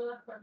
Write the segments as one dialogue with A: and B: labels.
A: todas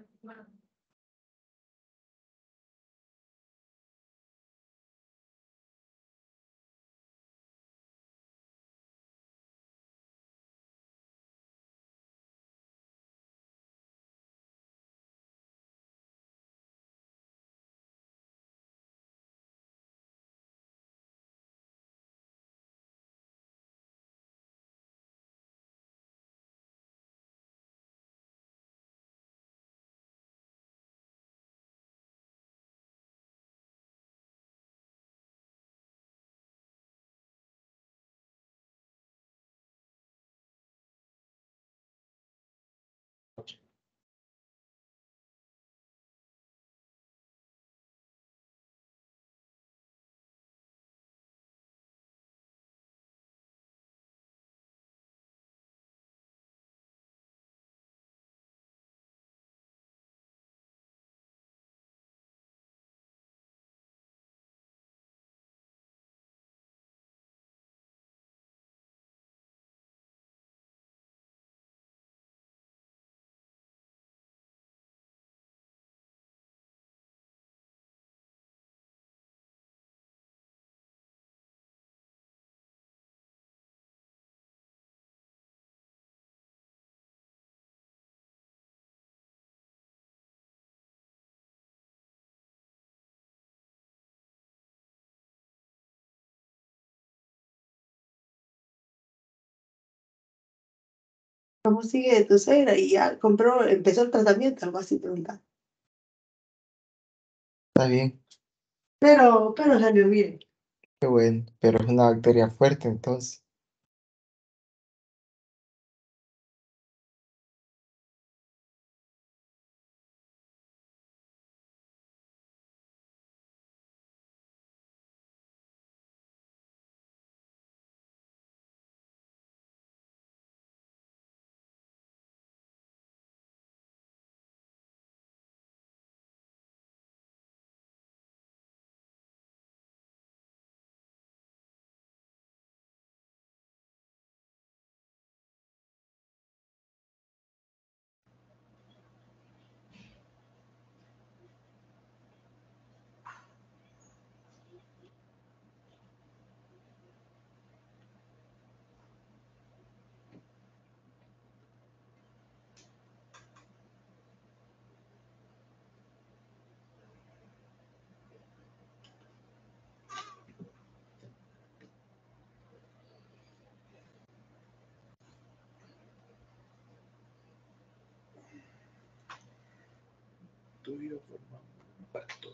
A: ¿cómo sigue tu cera? Y ya compró, empezó el tratamiento, algo así preguntar? Está bien. Pero, pero salió bien. Qué bueno, pero es una bacteria fuerte entonces.
B: tú
C: y
A: un pacto.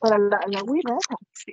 A: Para la, la sí,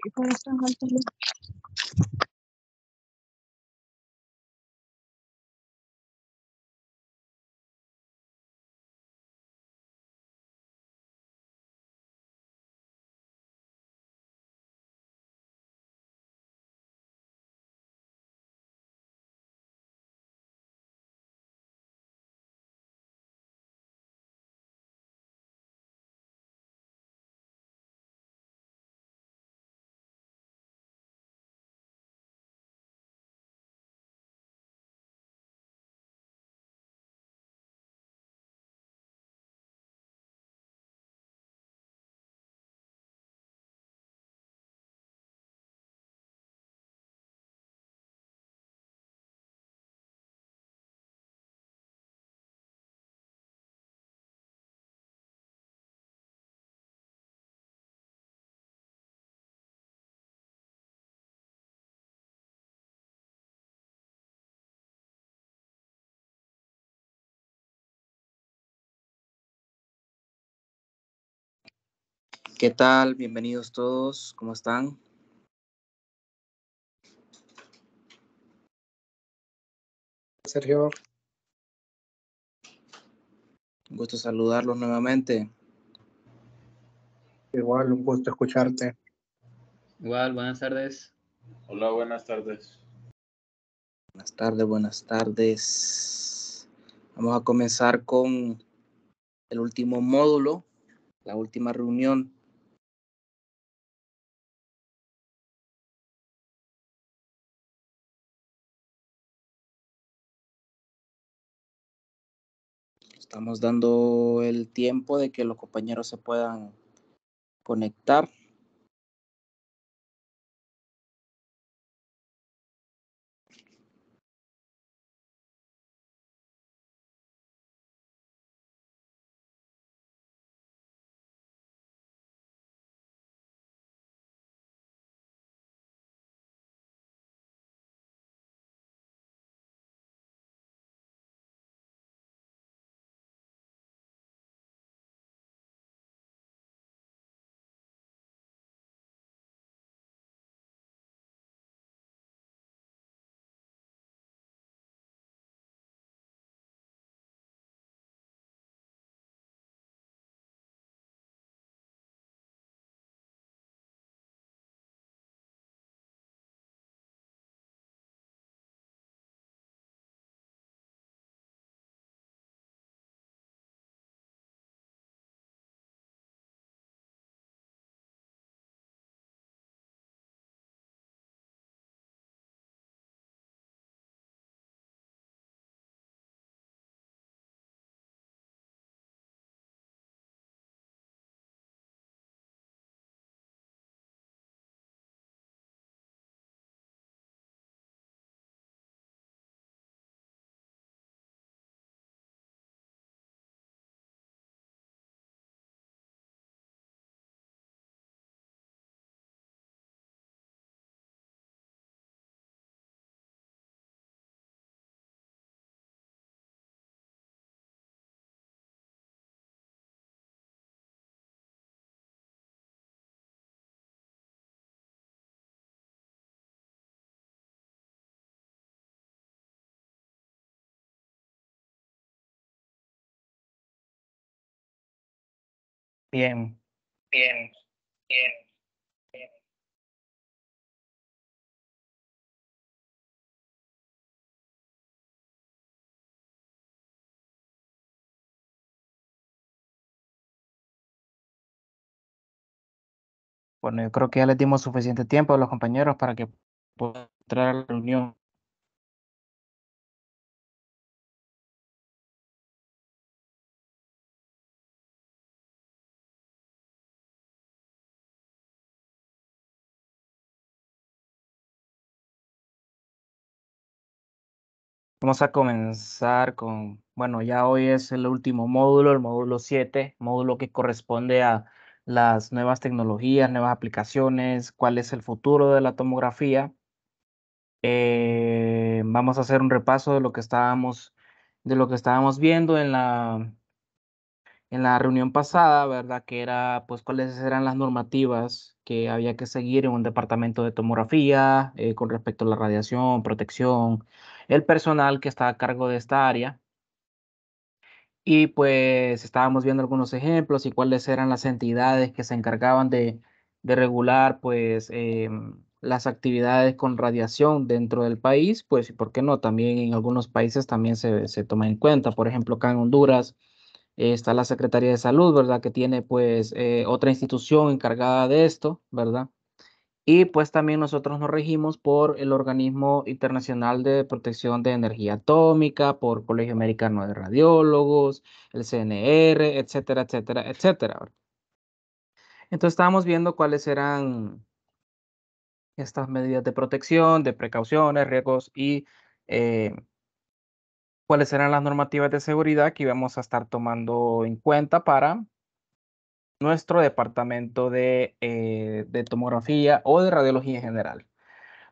A: ¿Qué tal? Bienvenidos todos. ¿Cómo están? Sergio. Un gusto saludarlos nuevamente.
D: Igual, un gusto escucharte. Igual, buenas
C: tardes. Hola, buenas tardes.
D: Buenas tardes, buenas tardes. Vamos a comenzar con el último módulo,
A: la última reunión estamos dando el tiempo de que los compañeros se puedan conectar. Bien. Bien. Bien. Bueno, yo creo que ya les dimos suficiente tiempo a los compañeros para que puedan entrar a la reunión. Vamos a comenzar
D: con, bueno, ya hoy es el último módulo, el módulo 7, módulo que corresponde a las nuevas tecnologías, nuevas aplicaciones, cuál es el futuro de la tomografía. Eh, vamos a hacer un repaso de lo que estábamos, de lo que estábamos viendo en la, en la reunión pasada, ¿verdad? Que era, pues, cuáles eran las normativas que había que seguir en un departamento de tomografía eh, con respecto a la radiación, protección, el personal que está a cargo de esta área. Y pues estábamos viendo algunos ejemplos y cuáles eran las entidades que se encargaban de, regular pues em, las actividades con radiación dentro del país, pues y por qué no, también en algunos países también se, toma en cuenta, por ejemplo acá en Honduras eh, está la Secretaría de Salud, ¿verdad? Que tiene pues eh, otra institución encargada de esto, ¿verdad? Y pues también nosotros nos regimos por el Organismo Internacional de Protección de Energía Atómica, por Colegio Americano de Radiólogos, el CNR, etcétera, etcétera, etcétera. Entonces estábamos viendo cuáles eran estas medidas de protección, de precauciones, riesgos y eh, cuáles eran las normativas de seguridad que íbamos a estar tomando en cuenta para nuestro departamento de, eh, de tomografía o de radiología en general.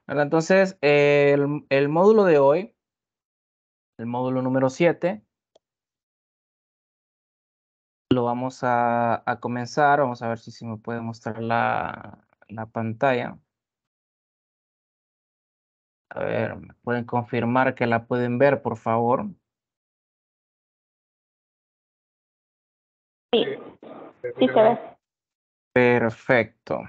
D: Entonces, el, el, módulo de hoy, el módulo número 7, lo vamos a, comenzar. Vamos a ver si, se me puede mostrar la, la pantalla.
A: A ver, ¿me pueden confirmar que la pueden ver, por favor? Sí. Sí, se ve. Perfecto.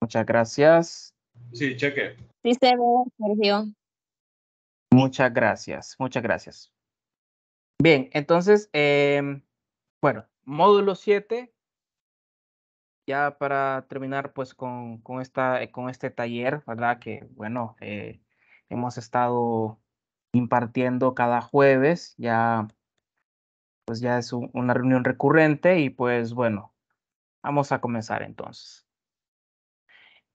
A: Muchas gracias. Sí, cheque. Sí, se ve, Sergio.
D: Muchas gracias, muchas gracias. Bien, entonces, em, bueno, módulo 7, ya para terminar pues con, con, esta, con este taller, ¿verdad? Que bueno, eh, hemos estado impartiendo cada jueves, ya pues ya es una reunión recurrente y pues bueno, vamos a comenzar entonces.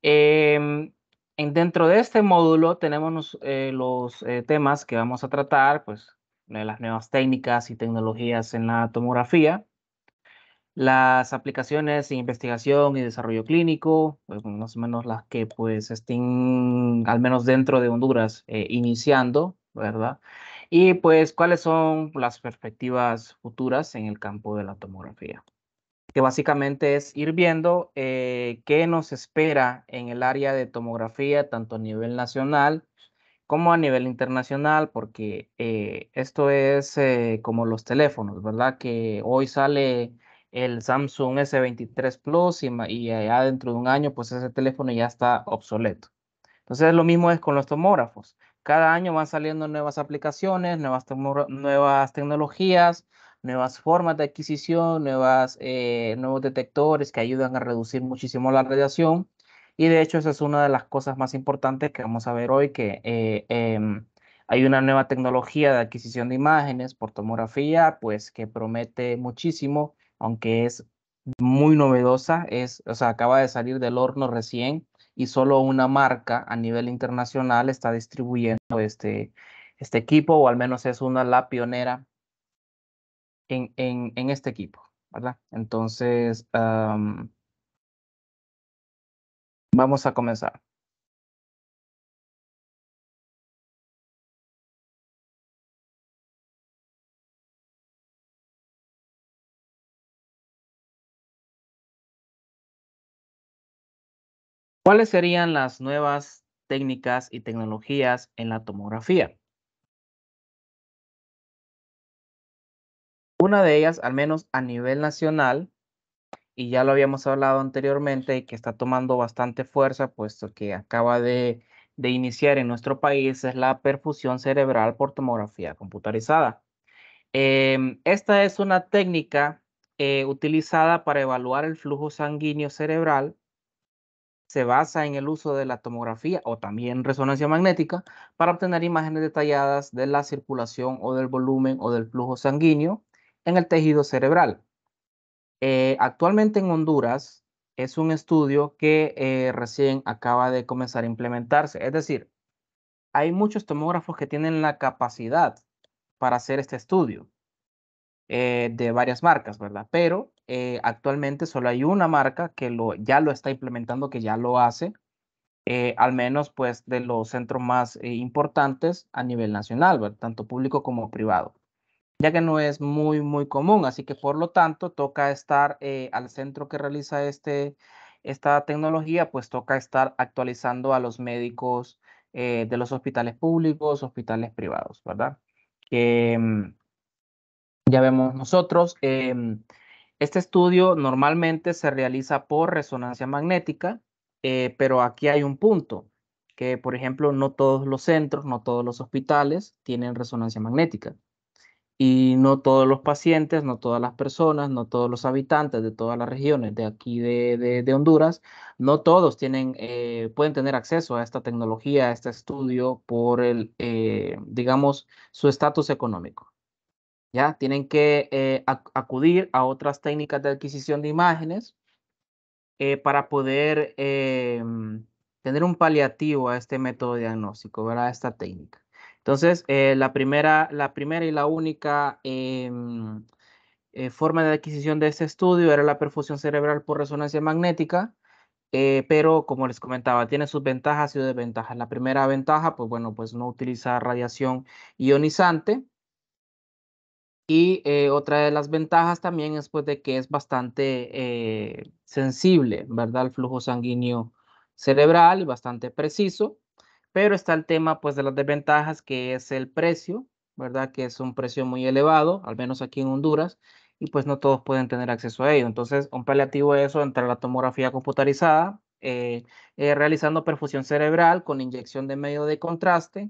D: Em, dentro de este módulo tenemos eh, los eh, temas que vamos a tratar, pues las nuevas técnicas y tecnologías en la tomografía, las aplicaciones de investigación y desarrollo clínico, pues, más o menos las que pues estén al menos dentro de Honduras eh, iniciando, ¿verdad? Y pues, ¿cuáles son las perspectivas futuras en el campo de la tomografía? Que básicamente es ir viendo eh, qué nos espera en el área de tomografía, tanto a nivel nacional como a nivel internacional, porque eh, esto es eh, como los teléfonos, ¿verdad? Que hoy sale el Samsung S23 Plus y, y ya dentro de un año, pues ese teléfono ya está obsoleto. Entonces, lo mismo es con los tomógrafos cada año van saliendo nuevas aplicaciones, nuevas, nuevas tecnologías, nuevas formas de adquisición, eh, nuevos detectores que ayudan a reducir muchísimo la radiación. Y de hecho esa es una de las cosas más importantes que vamos a ver hoy, que eh, em, hay una nueva tecnología de adquisición de imágenes por tomografía, pues que promete muchísimo, aunque es muy novedosa, es, o sea, acaba de salir del horno recién y solo una marca a nivel internacional está distribuyendo este, este equipo, o al menos es una la pionera en, en, en este equipo, ¿verdad? Entonces,
A: vamos a comenzar. ¿Cuáles serían las nuevas técnicas y tecnologías en la tomografía?
D: Una de ellas, al menos a nivel nacional, y ya lo habíamos hablado anteriormente, y que está tomando bastante fuerza, puesto que acaba de, iniciar en nuestro país, es la perfusión cerebral por tomografía computarizada. Em, esta es una técnica eh, utilizada para evaluar el flujo sanguíneo cerebral se basa en el uso de la tomografía o también resonancia magnética para obtener imágenes detalladas de la circulación o del volumen o del flujo sanguíneo en el tejido cerebral. Eh, actualmente en Honduras es un estudio que eh, recién acaba de comenzar a implementarse, es decir, hay muchos tomógrafos que tienen la capacidad para hacer este estudio eh, de varias marcas, ¿verdad? Pero eh, actualmente solo hay una marca que lo, ya lo está implementando, que ya lo hace, eh, al menos pues de los centros más eh, importantes a nivel nacional, tanto público como privado, ya que no es muy, muy común, así que por lo tanto toca estar al centro que realiza este, esta tecnología, pues toca estar actualizando a los médicos de los hospitales públicos, hospitales privados, ¿verdad? Que mm, ya vemos nosotros. Em, este estudio normalmente se realiza por resonancia magnética, eh, pero aquí hay un punto, que por ejemplo no todos los centros, no todos los hospitales tienen resonancia magnética. Y no todos los pacientes, no todas las personas, no todos los habitantes de todas las regiones de aquí de, Honduras, no todos tienen, eh, pueden tener acceso a esta tecnología, a este estudio por el, eh, digamos, su estatus económico. ¿ya? Tienen que eh, acudir a otras técnicas de adquisición de imágenes eh, para poder eh, tener un paliativo a este método diagnóstico, ¿verdad? A esta técnica. Entonces, la, primera, la primera y la única forma de adquisición de este estudio era la perfusión cerebral por resonancia magnética, pero como les comentaba, tiene sus ventajas y desventajas. La primera ventaja, pues bueno, pues no utiliza radiación ionizante, y eh, otra de las ventajas también es pues de que es bastante eh, sensible, ¿verdad? el flujo sanguíneo cerebral bastante preciso. Pero está el tema pues de las desventajas que es el precio, ¿verdad? Que es un precio muy elevado, al menos aquí en Honduras, y pues no todos pueden tener acceso a ello. Entonces, un paliativo de eso entre la tomografía computarizada, eh, realizando perfusión cerebral con inyección de medio de contraste,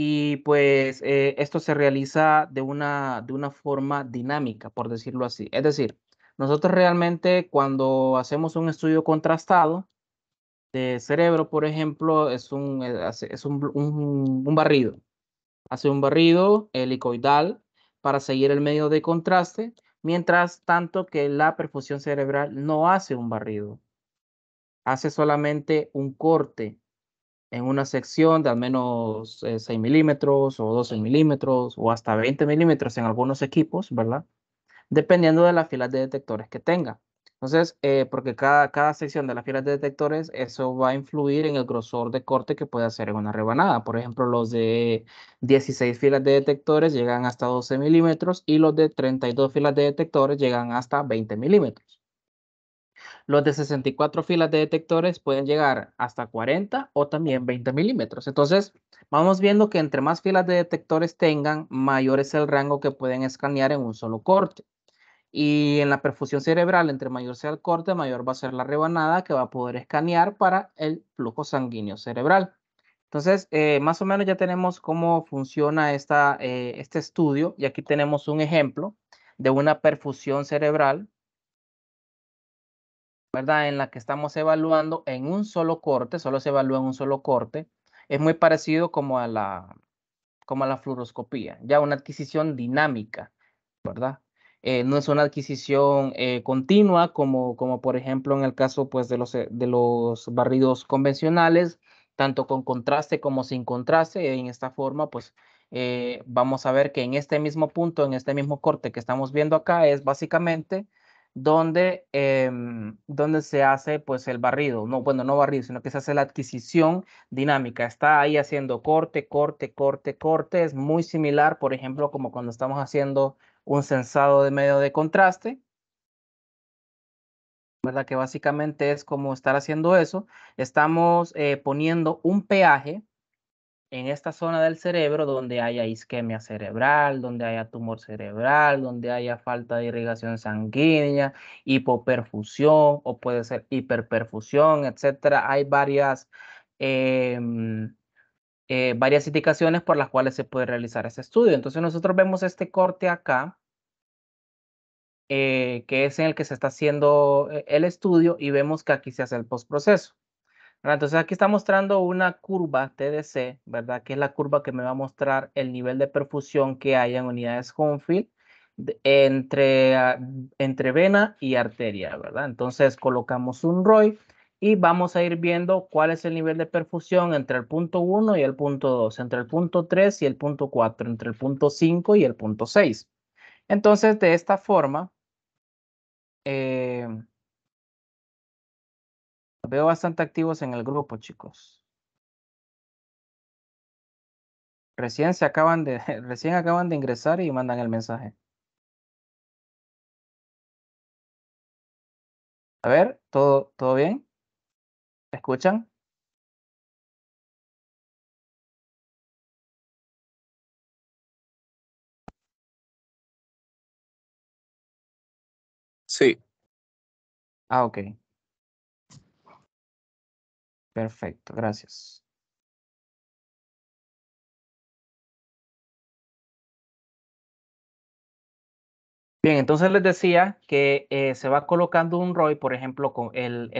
D: y pues eh, esto se realiza de una, de una forma dinámica, por decirlo así. Es decir, nosotros realmente cuando hacemos un estudio contrastado de cerebro, por ejemplo, es un, eh, es un, un barrido. Hace un barrido helicoidal para seguir el medio de contraste, mientras tanto que la perfusión cerebral no hace un barrido, hace solamente un corte en una sección de al menos 6 eh, milímetros o 12 milímetros o hasta 20 milímetros en algunos equipos, ¿verdad? Dependiendo de las filas de detectores que tenga. Entonces, eh, porque cada, cada sección de las filas de detectores, eso va a influir en el grosor de corte que puede hacer en una rebanada. Por ejemplo, los de 16 filas de detectores llegan hasta 12 milímetros y los de 32 filas de detectores llegan hasta 20 milímetros. Los de 64 filas de detectores pueden llegar hasta 40 o también 20 milímetros. Entonces, vamos viendo que entre más filas de detectores tengan, mayor es el rango que pueden escanear en un solo corte. Y en la perfusión cerebral, entre mayor sea el corte, mayor va a ser la rebanada que va a poder escanear para el flujo sanguíneo cerebral. Entonces, eh, más o menos ya tenemos cómo funciona esta, eh, este estudio y aquí tenemos un ejemplo de una perfusión cerebral ¿verdad? En la que estamos evaluando en un solo corte, solo se evalúa en un solo corte, es muy parecido como a la, como a la fluoroscopía, ya una adquisición dinámica, ¿verdad? Eh, no es una adquisición eh, continua como, como por ejemplo en el caso pues, de, los, eh, de los barridos convencionales, tanto con contraste como sin contraste, en esta forma pues vamos a ver que en este mismo punto, en este mismo corte que estamos viendo acá es básicamente donde, em, donde se hace pues el barrido, no, bueno, no barrido, sino que se hace la adquisición dinámica. Está ahí haciendo corte, corte, corte, corte. Es muy similar, por ejemplo, como cuando estamos haciendo un sensado de medio de contraste, ¿verdad? Que básicamente es como estar haciendo eso. Estamos eh, poniendo un peaje en esta zona del cerebro donde haya isquemia cerebral, donde haya tumor cerebral, donde haya falta de irrigación sanguínea, hipoperfusión o puede ser hiperperfusión, etcétera. Hay varias, em, eh, varias indicaciones por las cuales se puede realizar ese estudio. Entonces nosotros vemos este corte acá, eh, que es en el que se está haciendo eh, el estudio y vemos que aquí se hace el postproceso. Entonces aquí está mostrando una curva TDC, ¿verdad? Que es la curva que me va a mostrar el nivel de perfusión que hay en unidades Homefield entre, ah, entre vena y arteria, ¿verdad? Entonces colocamos un ROI y vamos a ir viendo cuál es el nivel de perfusión entre el punto 1 y el punto 2, entre el punto 3 y el punto 4, entre el punto 5 y el punto 6. Entonces, de esta forma, eh,
A: veo bastante activos en el grupo, chicos. Recién se acaban de, recién acaban de ingresar y mandan el mensaje. A ver, ¿todo, todo bien? escuchan? Sí. Ah, okay Perfecto, gracias. Bien, entonces les decía que eh, se va colocando
D: un ROI, por ejemplo, con el,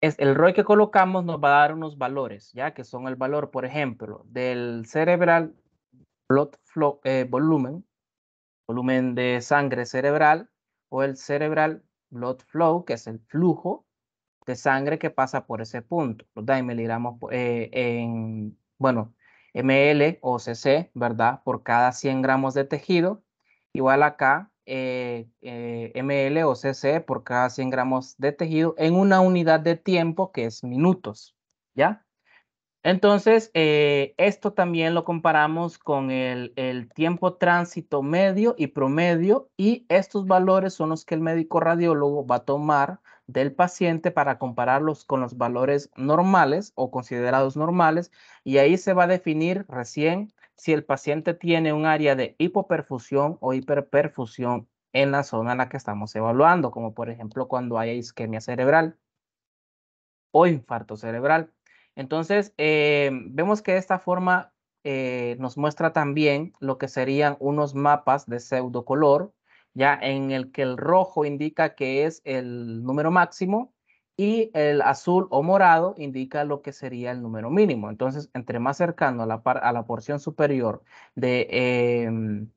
D: ROI que colocamos nos va a dar unos valores, ya que son el valor, por ejemplo, del cerebral blood flow, eh, volumen, volumen de sangre cerebral, o el cerebral blood flow, que es el flujo, de sangre que pasa por ese punto, los daimeliramos eh, en, bueno, ml o cc, ¿verdad? Por cada 100 gramos de tejido, igual acá eh, eh, ml o cc por cada 100 gramos de tejido en una unidad de tiempo que es minutos, ¿ya? Entonces, esto también lo comparamos con el, el, tiempo tránsito medio y promedio y estos valores son los que el médico radiólogo va a tomar del paciente para compararlos con los valores normales o considerados normales y ahí se va a definir recién si el paciente tiene un área de hipoperfusión o hiperperfusión en la zona en la que estamos evaluando, como por ejemplo cuando hay isquemia cerebral o infarto cerebral. Entonces, eh, vemos que esta forma eh, nos muestra también lo que serían unos mapas de pseudocolor ya en el que el rojo indica que es el número máximo y el azul o morado indica lo que sería el número mínimo. Entonces, entre más cercano a la, porción superior de, em,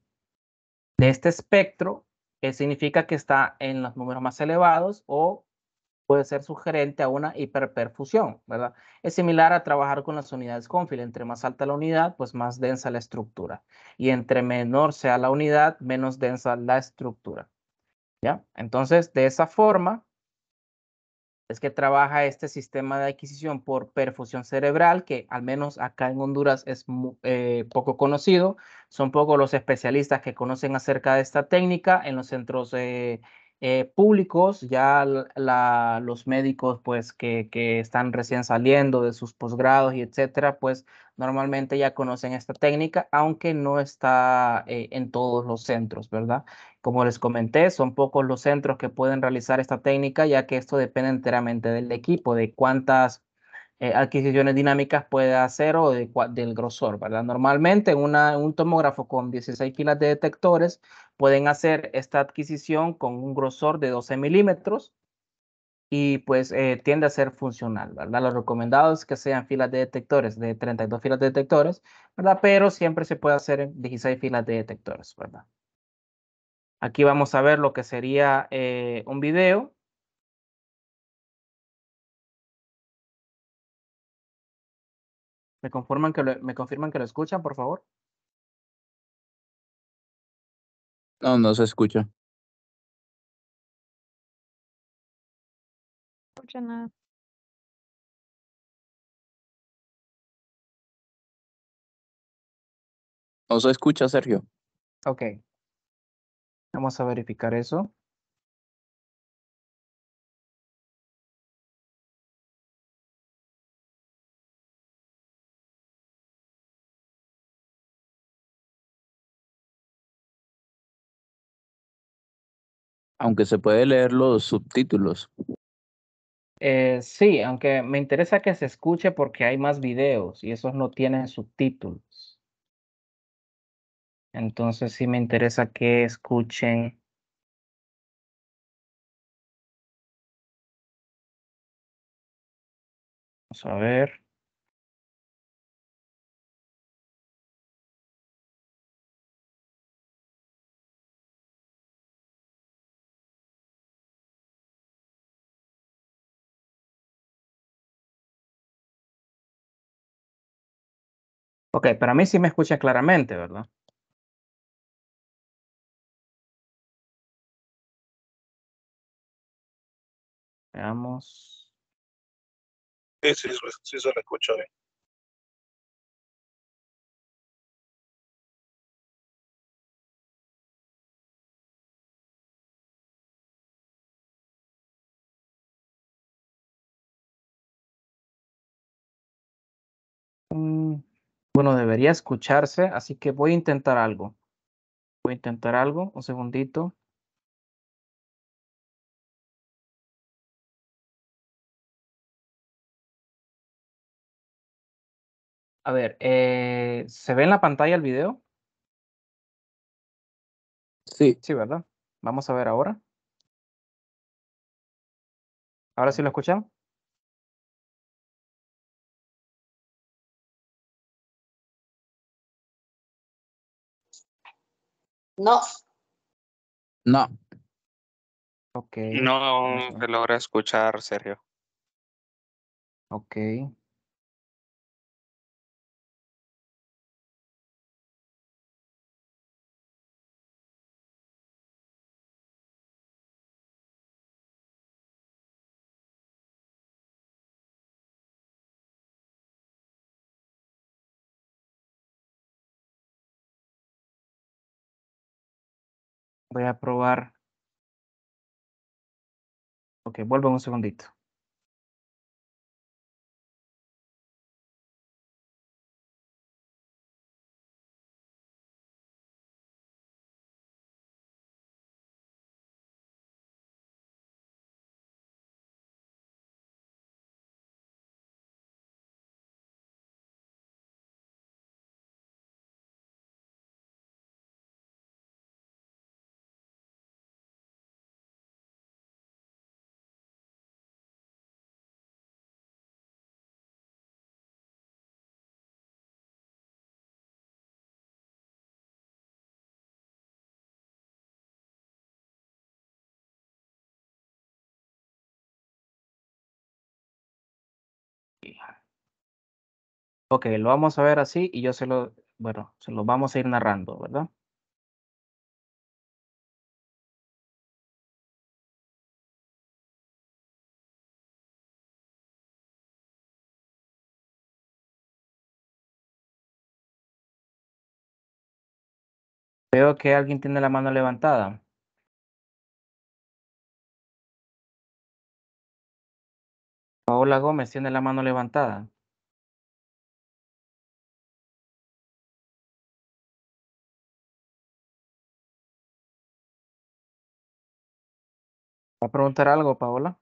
D: de este espectro, eh, significa que está en los números más elevados o puede ser sugerente a una hiperperfusión, ¿verdad? Es similar a trabajar con las unidades Confil. Entre más alta la unidad, pues más densa la estructura. Y entre menor sea la unidad, menos densa la estructura. ¿Ya? Entonces, de esa forma, es que trabaja este sistema de adquisición por perfusión cerebral, que al menos acá en Honduras es eh, poco conocido. Son pocos los especialistas que conocen acerca de esta técnica. En los centros eh, eh, públicos, ya los médicos pues que, están recién saliendo de sus posgrados y etcétera, pues normalmente ya conocen esta técnica, aunque no está eh, en todos los centros, ¿verdad? Como les comenté, son pocos los centros que pueden realizar esta técnica, ya que esto depende enteramente del equipo, de cuántas eh, adquisiciones dinámicas puede hacer o del grosor, ¿verdad? Normalmente un tomógrafo con 16 filas de detectores pueden hacer esta adquisición con un grosor de 12 milímetros y pues eh, tiende a ser funcional, ¿verdad? Lo recomendado es que sean filas de detectores, de 32 filas de detectores, ¿verdad? Pero siempre se puede hacer en 16
A: filas de detectores, ¿verdad? Aquí vamos a ver lo que sería eh, un video ¿Me, conforman que ¿Me confirman que lo escuchan, por favor? No, no se escucha. No se escucha, Sergio. Ok. Vamos a verificar eso. aunque se puede leer los subtítulos. Eh, sí, aunque me interesa que se escuche
D: porque hay más videos y esos no tienen subtítulos.
A: Entonces sí me interesa que escuchen. Vamos a ver. Ok, pero a mí sí me escucha claramente, ¿verdad? Veamos. Sí, sí, sí se lo escucho bien. Mm. Bueno, debería escucharse, así que voy a intentar algo. Voy a intentar algo, un segundito. A ver, eh, ¿se ve en la pantalla el video? Sí. Sí, ¿verdad? Vamos a ver ahora. ¿Ahora sí lo escuchan? No. No. Ok. No te logra escuchar, Sergio. Ok. Voy a probar. Ok, vuelvo un segundito. Ok, lo vamos a ver así y yo se lo, bueno, se lo vamos a ir narrando, ¿verdad? Veo que alguien tiene la mano levantada. Paola Gómez tiene la mano levantada. ¿Va a preguntar algo, Paola?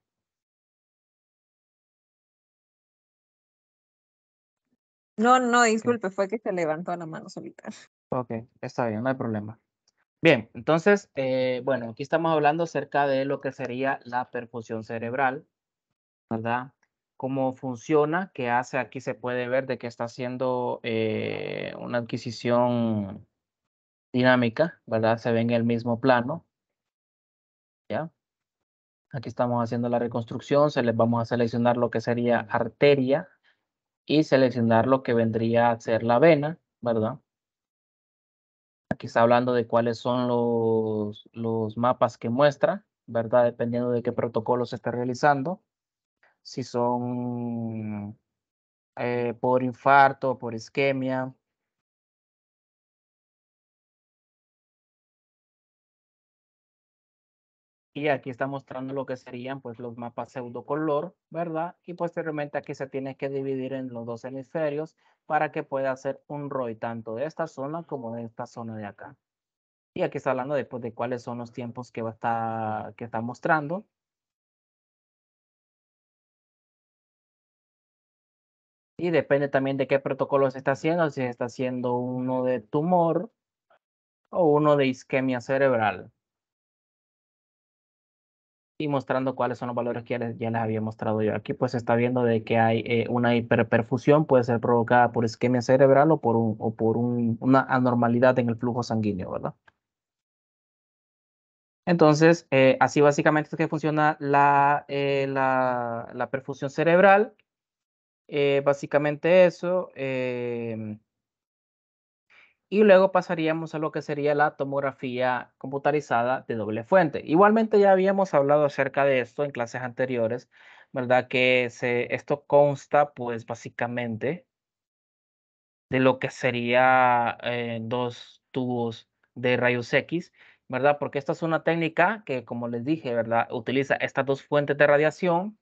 A: No, no, disculpe, fue que se levantó la mano solita. Ok, está bien,
D: no hay problema. Bien, entonces, eh, bueno, aquí estamos hablando acerca de lo que sería la perfusión cerebral, ¿verdad? cómo funciona, qué hace. Aquí se puede ver de que está haciendo eh, una adquisición dinámica, ¿verdad? Se ve en el mismo plano. ¿Ya? Aquí estamos haciendo la reconstrucción, se les vamos a seleccionar lo que sería arteria y seleccionar lo que vendría a ser la vena, ¿verdad? Aquí está hablando de cuáles son los, los mapas que muestra, ¿verdad? Dependiendo de qué protocolo se esté realizando si son
A: eh, por infarto, por isquemia. Y aquí está mostrando lo
D: que serían pues, los mapas pseudocolor, ¿verdad? Y posteriormente aquí se tiene que dividir en los dos hemisferios para que pueda hacer un ROI tanto de esta zona como de esta zona de acá.
A: Y aquí está hablando después de cuáles son los tiempos que, va que está mostrando Y depende también de qué protocolo se está haciendo, si se está haciendo uno de tumor
D: o uno de isquemia cerebral. Y mostrando cuáles son los valores que ya les, había mostrado yo. Aquí pues está viendo de que hay eh, una hiperperfusión, puede ser provocada por isquemia cerebral o por, o por una anormalidad en el flujo sanguíneo, ¿verdad? Entonces, eh, así básicamente es que funciona la, eh, la, la perfusión cerebral eh, básicamente eso. Em, y luego pasaríamos a lo que sería la tomografía computarizada de doble fuente. Igualmente ya habíamos hablado acerca de esto en clases anteriores, ¿verdad? Que se, esto consta pues básicamente de lo que sería eh, dos tubos de rayos X, ¿verdad? Porque esta es una técnica que, como les dije, ¿verdad? Utiliza estas dos fuentes de radiación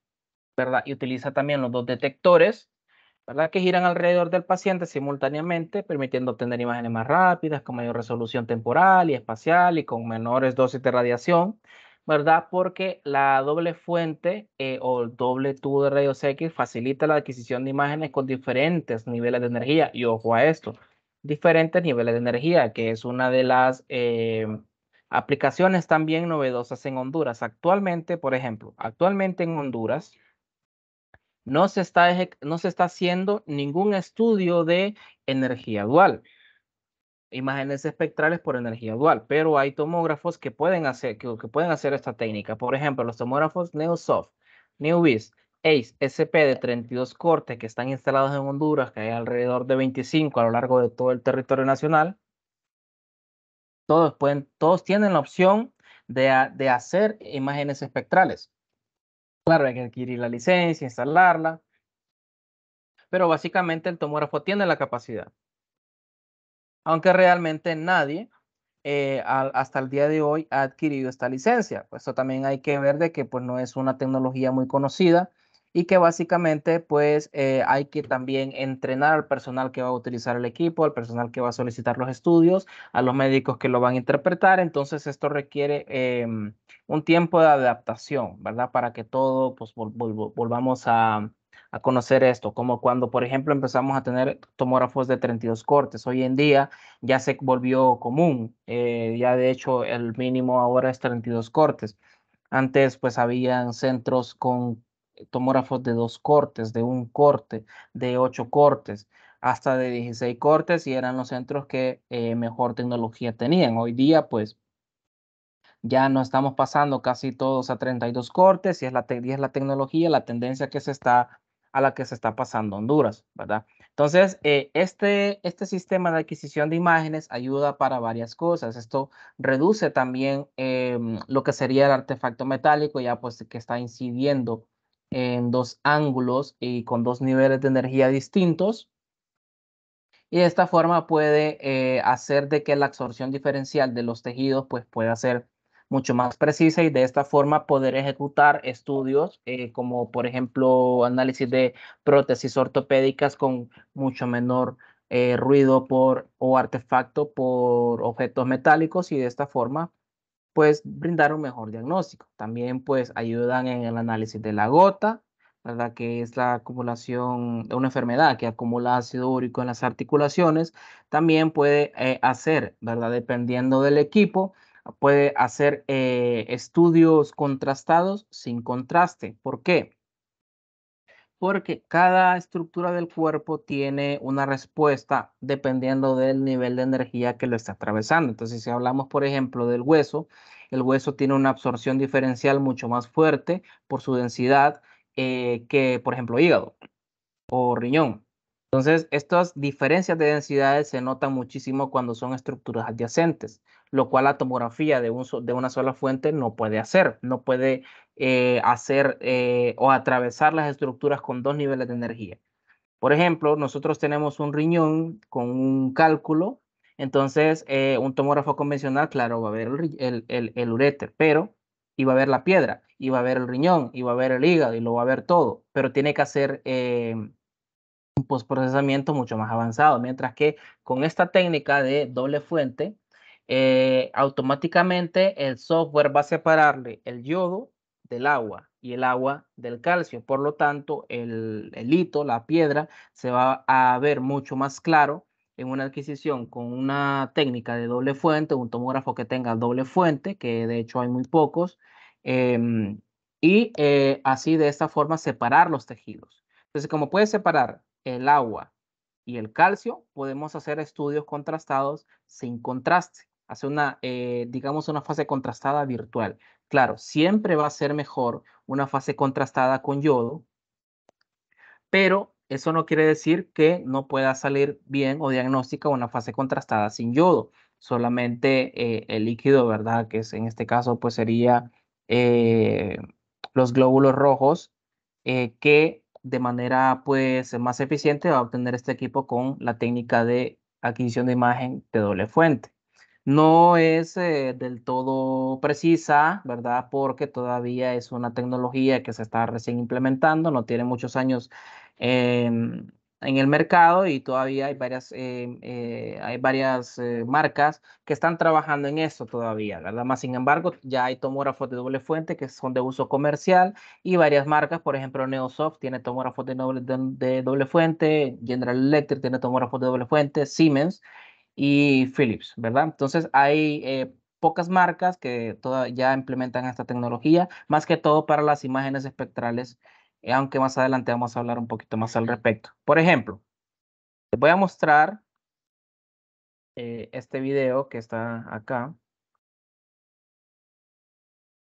D: ¿verdad? Y utiliza también los dos detectores, ¿verdad? Que giran alrededor del paciente simultáneamente, permitiendo obtener imágenes más rápidas, con mayor resolución temporal y espacial y con menores dosis de radiación, ¿verdad? Porque la doble fuente eh, o el doble tubo de rayos X facilita la adquisición de imágenes con diferentes niveles de energía. Y ojo a esto, diferentes niveles de energía, que es una de las... Eh, aplicaciones también novedosas en Honduras. Actualmente, por ejemplo, actualmente en Honduras, no se está, no se está haciendo ningún estudio de energía dual imágenes espectrales por energía dual, pero hay tomógrafos que pueden hacer, que, pueden hacer esta técnica. Por ejemplo, los tomógrafos Neosoft, Neovis, ACE, SP de 32 cortes que están instalados en Honduras, que hay alrededor de 25 a lo largo de todo el territorio nacional. Todos, pueden, todos tienen la opción de hacer imágenes espectrales. Claro, hay que adquirir la licencia, instalarla, pero básicamente el tomógrafo tiene la capacidad. Aunque realmente nadie eh, hasta el día de hoy ha adquirido esta licencia. Pues también hay que ver de que pues, no es una tecnología muy conocida y que básicamente pues eh, hay que también entrenar al personal que va a utilizar el equipo, al personal que va a solicitar los estudios, a los médicos que lo van a interpretar. Entonces esto requiere em, un tiempo de adaptación, ¿verdad? Para que todo pues volvamos a, conocer esto, como cuando, por ejemplo, empezamos a tener tomógrafos de 32 cortes. Hoy en día ya se volvió común, eh, ya de hecho el mínimo ahora es 32 cortes. Antes pues habían centros con tomógrafos de dos cortes, de un corte, de ocho cortes, hasta de 16 cortes y eran los centros que eh, mejor tecnología tenían. Hoy día, pues, ya no estamos pasando casi todos a 32 cortes y es la, y es la tecnología, la tendencia que se está, a la que se está pasando Honduras, ¿verdad? Entonces, eh, este, este sistema de adquisición de imágenes ayuda para varias cosas. Esto reduce también em, lo que sería el artefacto metálico, ya pues que está incidiendo en dos ángulos y con dos niveles de energía distintos. Y de esta forma puede eh, hacer de que la absorción diferencial de los tejidos pues, pueda ser mucho más precisa y de esta forma poder ejecutar estudios eh, como por ejemplo análisis de prótesis ortopédicas con mucho menor eh, ruido por, o artefacto por objetos metálicos y de esta forma pues brindar un mejor diagnóstico. También pues ayudan en el análisis de la gota, ¿verdad? Que es la acumulación de una enfermedad que acumula ácido úrico en las articulaciones. También puede eh, hacer, ¿verdad? Dependiendo del equipo, puede hacer eh, estudios contrastados sin contraste. ¿Por qué? porque cada estructura del cuerpo tiene una respuesta dependiendo del nivel de energía que lo está atravesando. Entonces, si hablamos, por ejemplo, del hueso, el hueso tiene una absorción diferencial mucho más fuerte por su densidad eh, que, por ejemplo, hígado o riñón. Entonces, estas diferencias de densidades se notan muchísimo cuando son estructuras adyacentes, lo cual la tomografía de, un de una sola fuente no puede hacer, no puede eh, hacer eh, o atravesar las estructuras con dos niveles de energía. Por ejemplo, nosotros tenemos un riñón con un cálculo, entonces eh, un tomógrafo convencional, claro, va a ver el, el, pero iba a ver la piedra, y va a ver el riñón, y va a ver el hígado, y lo va a ver todo, pero tiene que hacer un postprocesamiento mucho más avanzado, mientras que con esta técnica de doble fuente, eh, automáticamente el software va a separarle el yodo del agua y el agua del calcio. Por lo tanto, el, hito, la piedra, se va a ver mucho más claro en una adquisición con una técnica de doble fuente, un tomógrafo que tenga doble fuente, que de hecho hay muy pocos, em, y eh, así de esta forma separar los tejidos. Entonces, como puede separar el agua y el calcio, podemos hacer estudios contrastados sin contraste, hacer una, eh, digamos, una fase contrastada virtual. Claro, siempre va a ser mejor una fase contrastada con yodo, pero eso no quiere decir que no pueda salir bien o diagnóstica una fase contrastada sin yodo, solamente eh, el líquido, ¿verdad? Que es, en este caso pues sería eh, los glóbulos rojos que de manera pues más eficiente va a obtener este equipo con la técnica de adquisición de imagen de doble fuente. No es eh, del todo precisa, ¿verdad? Porque todavía es una tecnología que se está recién implementando, no tiene muchos años en en el mercado y todavía hay varias, em, eh, hay varias eh, marcas que están trabajando en esto todavía, ¿verdad? Más sin embargo, ya hay tomógrafos de doble fuente que son de uso comercial y varias marcas, por ejemplo, Neosoft tiene tomógrafos de doble, fuente, General Electric tiene tomógrafos de doble fuente, Siemens y Philips, ¿verdad? Entonces hay eh, pocas marcas que ya implementan esta tecnología, más que todo para las imágenes espectrales eh, aunque más adelante vamos a hablar un poquito más al respecto. Por ejemplo, les voy a mostrar eh, este video que está
A: acá.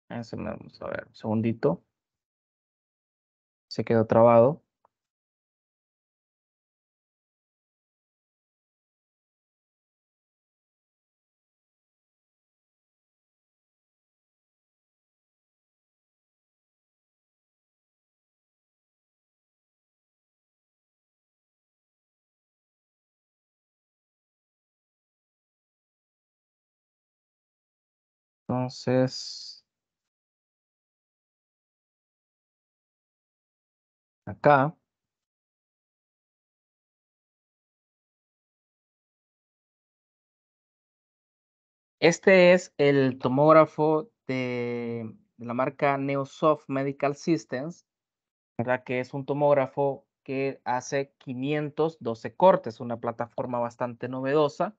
A: vamos a ver, un segundito. Se quedó trabado. Entonces, acá. Este es el tomógrafo de, la marca Neosoft
D: Medical Systems, que es un tomógrafo que hace 512 cortes, una plataforma bastante novedosa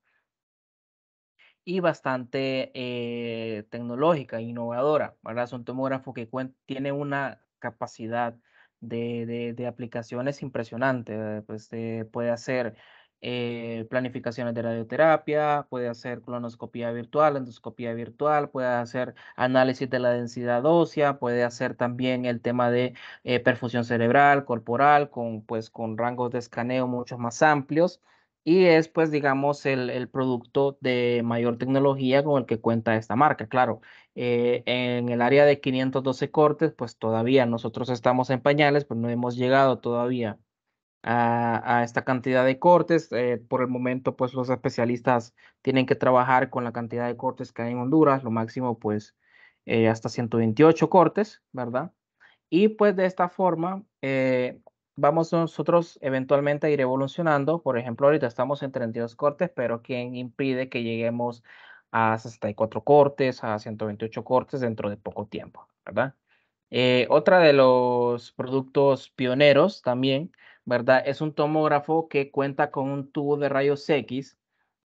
D: y bastante eh, tecnológica, innovadora, ¿verdad? Es un tomógrafo que tiene una capacidad de, aplicaciones impresionante, pues eh, puede hacer eh, planificaciones de radioterapia, puede hacer colonoscopía virtual, endoscopía virtual, puede hacer análisis de la densidad ósea, puede hacer también el tema de eh, perfusión cerebral, corporal, con, pues, con rangos de escaneo mucho más amplios y es pues digamos el, producto de mayor tecnología con el que cuenta esta marca. Claro, eh, en el área de 512 cortes, pues todavía nosotros estamos en pañales, pues no hemos llegado todavía a, esta cantidad de cortes. Eh, por el momento, pues los especialistas tienen que trabajar con la cantidad de cortes que hay en Honduras, lo máximo pues eh, hasta 128 cortes, ¿verdad? Y pues de esta forma, vamos nosotros eventualmente a ir evolucionando. Por ejemplo, ahorita estamos en 32 cortes, pero ¿quién impide que lleguemos a 64 cortes, a 128 cortes dentro de poco tiempo, ¿verdad? Eh, otra de los productos pioneros también, ¿verdad? Es un tomógrafo que cuenta con un tubo de rayos X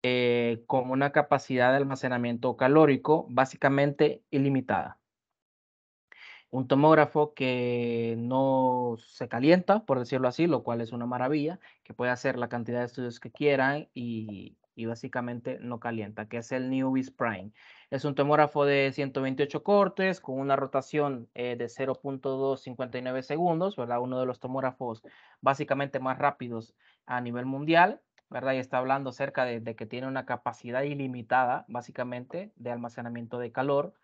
D: eh, con una capacidad de almacenamiento calórico básicamente ilimitada un tomógrafo que no se calienta, por decirlo así, lo cual es una maravilla, que puede hacer la cantidad de estudios que quieran y, básicamente no calienta, que es el Newbies Prime. Es un tomógrafo de 128 cortes con una rotación eh, de 0.259 segundos, ¿verdad? Uno de los tomógrafos básicamente más rápidos a nivel mundial. ¿verdad? Y está hablando cerca de, que tiene una capacidad ilimitada, básicamente, de almacenamiento de calor,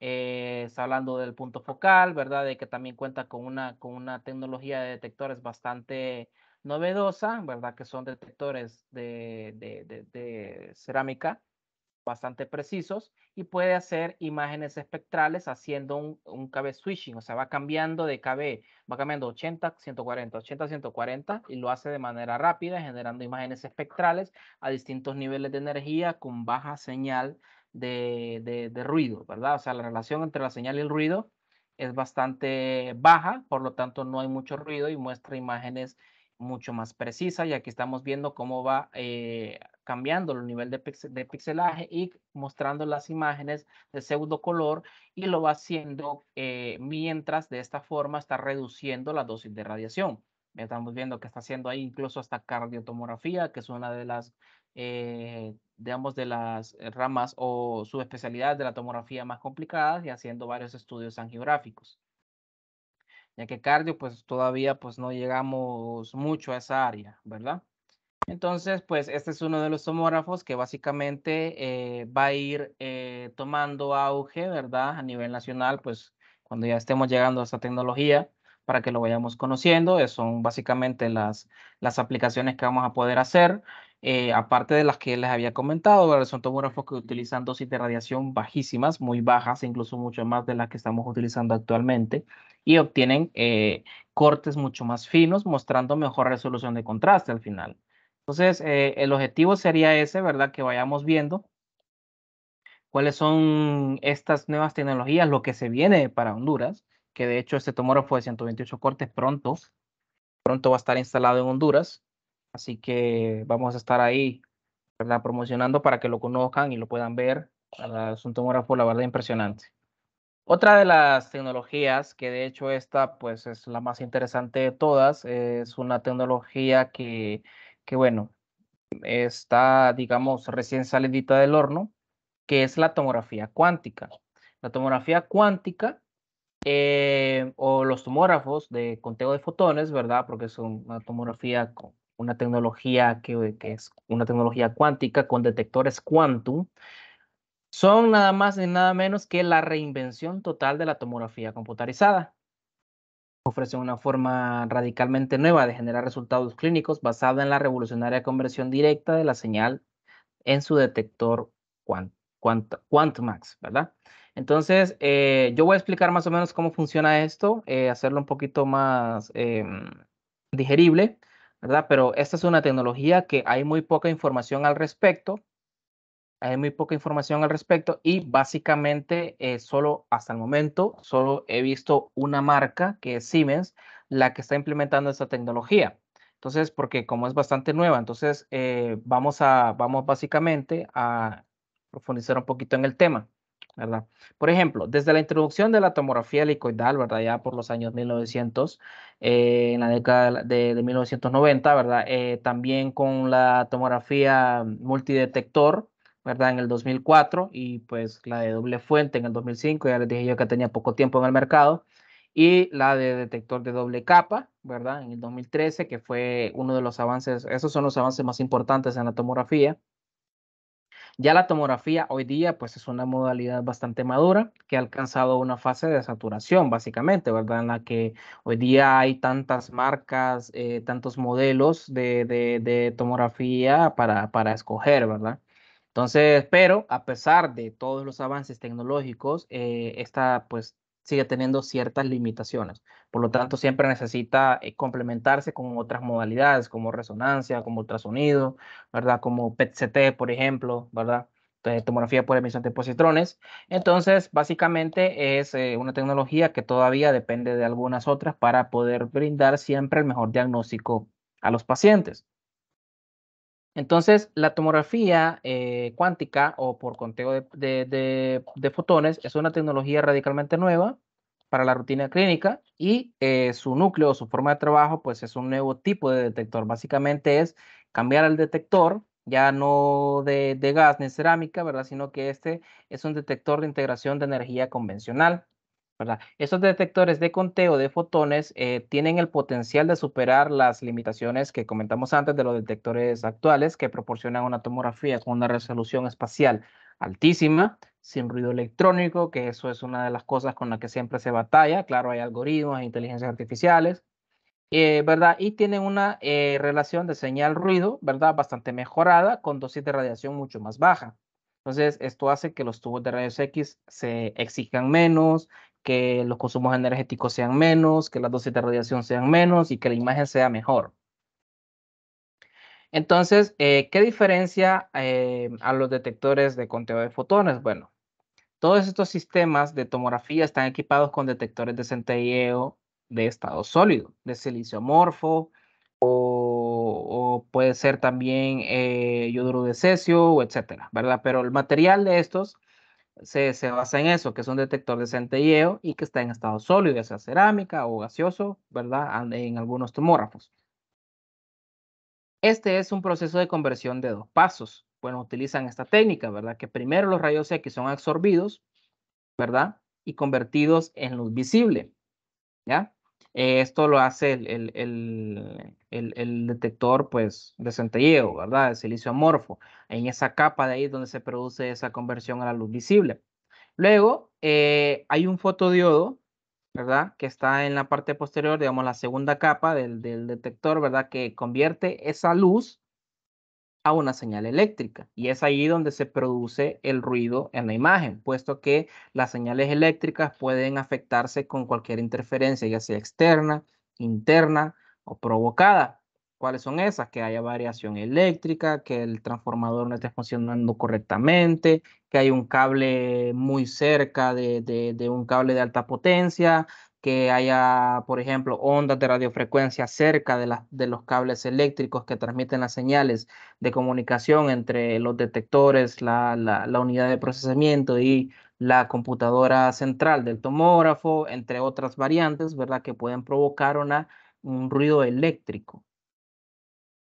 D: eh, está hablando del punto focal, ¿verdad? De que también cuenta con una, con una tecnología de detectores bastante novedosa, ¿verdad? Que son detectores de, de, de, cerámica bastante precisos y puede hacer imágenes espectrales haciendo un, un KB switching, o sea, va cambiando de KB, va cambiando 80, 140, 80, 140 y lo hace de manera rápida, generando imágenes espectrales a distintos niveles de energía con baja señal de, ruido, ¿verdad? O sea, la relación entre la señal y el ruido es bastante baja, por lo tanto no hay mucho ruido y muestra imágenes mucho más precisas y aquí estamos viendo cómo va eh, cambiando el nivel de, de, pixelaje y mostrando las imágenes de pseudo color y lo va haciendo eh, mientras de esta forma está reduciendo la dosis de radiación. Estamos viendo que está haciendo ahí incluso hasta cardiotomografía, que es una de las eh, digamos, de las ramas o subespecialidades de la tomografía más complicadas y haciendo varios estudios angiográficos. Ya que cardio, pues todavía pues, no llegamos mucho a esa área, ¿verdad? Entonces, pues este es uno de los tomógrafos que básicamente eh, va a ir eh, tomando auge, ¿verdad? A nivel nacional, pues cuando ya estemos llegando a esa tecnología para que lo vayamos conociendo. son básicamente las, las aplicaciones que vamos a poder hacer. Eh, aparte de las que les había comentado, son tomógrafos que utilizan dosis de radiación bajísimas, muy bajas, incluso mucho más de las que estamos utilizando actualmente, y obtienen eh, cortes mucho más finos, mostrando mejor resolución de contraste al final. Entonces, eh, el objetivo sería ese, ¿verdad? Que vayamos viendo cuáles son estas nuevas tecnologías, lo que se viene para Honduras, que de hecho este tomógrafo de 128 cortes pronto, pronto va a estar instalado en Honduras. Así que vamos a estar ahí, ¿verdad? Promocionando para que lo conozcan y lo puedan ver. Es un tomógrafo, la verdad, impresionante. Otra de las tecnologías, que de hecho esta pues es la más interesante de todas, es una tecnología que, que bueno, está, digamos, recién salidita del horno, que es la tomografía cuántica. La tomografía cuántica eh, o los tomógrafos de conteo de fotones, ¿verdad? Porque es una tomografía una tecnología que, es una tecnología cuántica con detectores quantum, son nada más y nada menos que la reinvención total de la tomografía computarizada. Ofrece una forma radicalmente nueva de generar resultados clínicos basada en la revolucionaria conversión directa de la señal en su detector quant, max. ¿verdad? Entonces, eh, yo voy a explicar más o menos cómo funciona esto, eh, hacerlo un poquito más em, digerible. ¿verdad? Pero esta es una tecnología que hay muy poca información al respecto, hay muy poca información al respecto y básicamente eh, solo hasta el momento, solo he visto una marca que es Siemens, la que está implementando esta tecnología. Entonces, porque como es bastante nueva, entonces eh, vamos a, vamos básicamente a profundizar un poquito en el tema. Por ejemplo, desde la introducción de la tomografía helicoidal, ¿verdad? Ya por los años 1900, eh, en la década de, 1990, ¿verdad? Eh, también con la tomografía multidetector, ¿verdad? En el 2004 y pues la de doble fuente en el 2005, ya les dije yo que tenía poco tiempo en el mercado, y la de detector de doble capa, ¿verdad? En el 2013, que fue uno de los avances, esos son los avances más importantes en la tomografía. Ya la tomografía hoy día pues es una modalidad bastante madura que ha alcanzado una fase de saturación básicamente, ¿verdad? En la que hoy día hay tantas marcas, eh, tantos modelos de, tomografía para, para escoger, ¿verdad? Entonces, pero a pesar de todos los avances tecnológicos, eh, esta pues sigue teniendo ciertas limitaciones. Por lo tanto, siempre necesita eh, complementarse con otras modalidades, como resonancia, como ultrasonido, ¿verdad? Como pet por ejemplo, ¿verdad? tomografía por emisión de positrones. Entonces, básicamente es eh, una tecnología que todavía depende de algunas otras para poder brindar siempre el mejor diagnóstico a los pacientes. Entonces, la tomografía eh, cuántica o por conteo de, fotones es una tecnología radicalmente nueva para la rutina clínica y eh, su núcleo, su forma de trabajo, pues es un nuevo tipo de detector. Básicamente es cambiar el detector, ya no de, gas ni cerámica, ¿verdad? Sino que este es un detector de integración de energía convencional. ¿verdad? Estos detectores de conteo de fotones eh, tienen el potencial de superar las limitaciones que comentamos antes de los detectores actuales que proporcionan una tomografía con una resolución espacial altísima, sin ruido electrónico, que eso es una de las cosas con las que siempre se batalla. Claro, hay algoritmos, hay inteligencias artificiales, eh, ¿verdad? Y tienen una eh, relación de señal-ruido, ¿verdad? Bastante mejorada, con dosis de radiación mucho más baja. Entonces, esto hace que los tubos de rayos X se exijan menos, que los consumos energéticos sean menos, que las dosis de radiación sean menos y que la imagen sea mejor. Entonces, eh, ¿qué diferencia eh, a los detectores de conteo de fotones? Bueno, todos estos sistemas de tomografía están equipados con detectores de centelleo de estado sólido, de silicio amorfo, o, puede ser también yoduro eh, de cesio, etcétera, ¿verdad? Pero el material de estos se, basa en eso, que es un detector de centelleo y que está en estado sólido, ya sea cerámica o gaseoso, ¿verdad? En algunos tomógrafos. Este es un proceso de conversión de dos pasos. Bueno, utilizan esta técnica, ¿verdad? Que primero los rayos X son absorbidos, ¿verdad? Y convertidos en luz visible, ¿ya? Eh, esto lo hace el, el, detector pues, de centelleo, ¿verdad? De silicio amorfo, en esa capa de ahí es donde se produce esa conversión a la luz visible. Luego eh, hay un fotodiodo, ¿verdad? Que está en la parte posterior, digamos, la segunda capa del, del detector, ¿verdad? Que convierte esa luz una señal eléctrica. Y es ahí donde se produce el ruido en la imagen, puesto que las señales eléctricas pueden afectarse con cualquier interferencia, ya sea externa, interna o provocada. ¿Cuáles son esas? Que haya variación eléctrica, que el transformador no esté funcionando correctamente, que hay un cable muy cerca de, de un cable de alta potencia, que haya, por ejemplo, ondas de radiofrecuencia cerca de, de, los cables eléctricos que transmiten las señales de comunicación entre los detectores, la, unidad de procesamiento y la computadora central del tomógrafo, entre otras variantes, ¿verdad? Que pueden provocar una, un ruido eléctrico.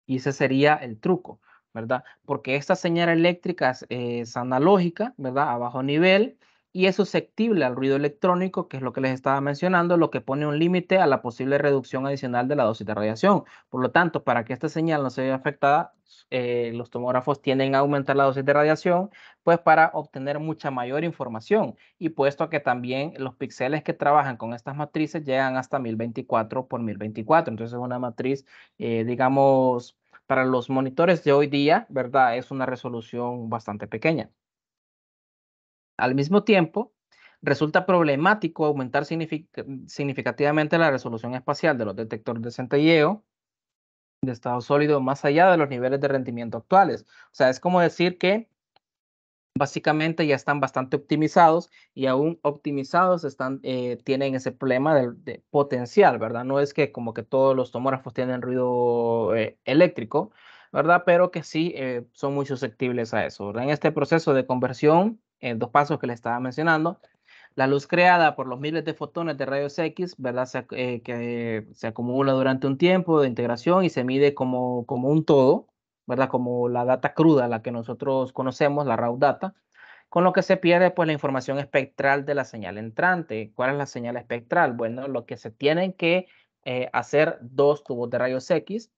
D: Y ese sería el truco, ¿verdad? Porque esta señal eléctrica es, eh, es analógica, ¿verdad? A bajo nivel y es susceptible al ruido electrónico, que es lo que les estaba mencionando, lo que pone un límite a la posible reducción adicional de la dosis de radiación. Por lo tanto, para que esta señal no se vea afectada, eh, los tomógrafos tienden a aumentar la dosis de radiación, pues para obtener mucha mayor información. Y puesto que también los píxeles que trabajan con estas matrices llegan hasta 1024 por 1024, entonces es una matriz, eh, digamos, para los monitores de hoy día, ¿verdad? Es una resolución bastante pequeña. Al mismo tiempo, resulta problemático aumentar significativamente la resolución espacial de los detectores de centelleo de estado sólido más allá de los niveles de rendimiento actuales. O sea, es como decir que básicamente ya están bastante optimizados y aún optimizados están, eh, tienen ese problema de, potencial, ¿verdad? No es que como que todos los tomógrafos tienen ruido eh, eléctrico, ¿verdad? Pero que sí eh, son muy susceptibles a eso, ¿verdad? En este proceso de conversión dos pasos que les estaba mencionando, la luz creada por los miles de fotones de rayos X, ¿verdad? Se, eh, que se acumula durante un tiempo de integración y se mide como, como un todo, ¿verdad? Como la data cruda, la que nosotros conocemos, la raw data, con lo que se pierde pues la información espectral de la señal entrante. ¿Cuál es la señal espectral? Bueno, lo que se tienen que eh, hacer dos tubos de rayos X.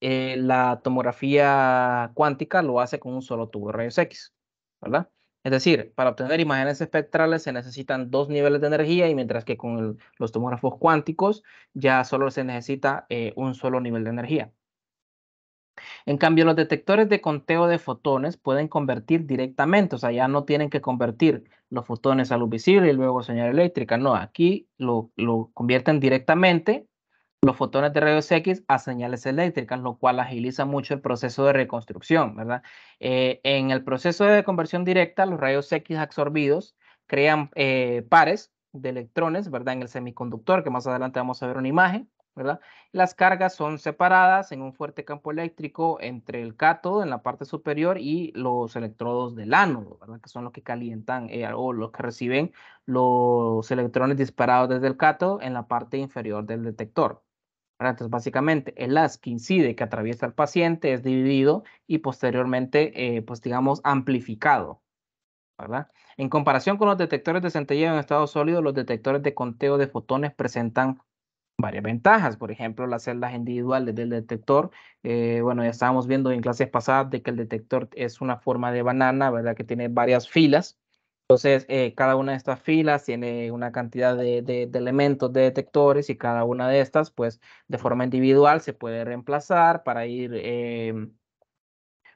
D: Eh, la tomografía cuántica lo hace con un solo tubo de rayos X, ¿verdad? Es decir, para obtener imágenes espectrales se necesitan dos niveles de energía y mientras que con los tomógrafos cuánticos ya solo se necesita eh, un solo nivel de energía. En cambio, los detectores de conteo de fotones pueden convertir directamente, o sea, ya no tienen que convertir los fotones a luz visible y luego señal eléctrica, no, aquí lo, lo convierten directamente los fotones de rayos X a señales eléctricas, lo cual agiliza mucho el proceso de reconstrucción, ¿verdad? Eh, en el proceso de conversión directa, los rayos X absorbidos crean eh, pares de electrones, ¿verdad? En el semiconductor, que más adelante vamos a ver una imagen, ¿verdad? Las cargas son separadas en un fuerte campo eléctrico entre el cátodo en la parte superior y los electrodos del ánodo, ¿verdad? Que son los que calientan eh, o los que reciben los electrones disparados desde el cátodo en la parte inferior del detector. Entonces, básicamente, el haz que incide, que atraviesa al paciente, es dividido y posteriormente, eh, pues digamos, amplificado, ¿verdad? En comparación con los detectores de centelleo en estado sólido, los detectores de conteo de fotones presentan varias ventajas. Por ejemplo, las celdas individuales del detector. Eh, bueno, ya estábamos viendo en clases pasadas de que el detector es una forma de banana, ¿verdad? Que tiene varias filas. Entonces, eh, cada una de estas filas tiene una cantidad de, elementos de detectores y cada una de estas, pues, de forma individual se puede reemplazar para ir em,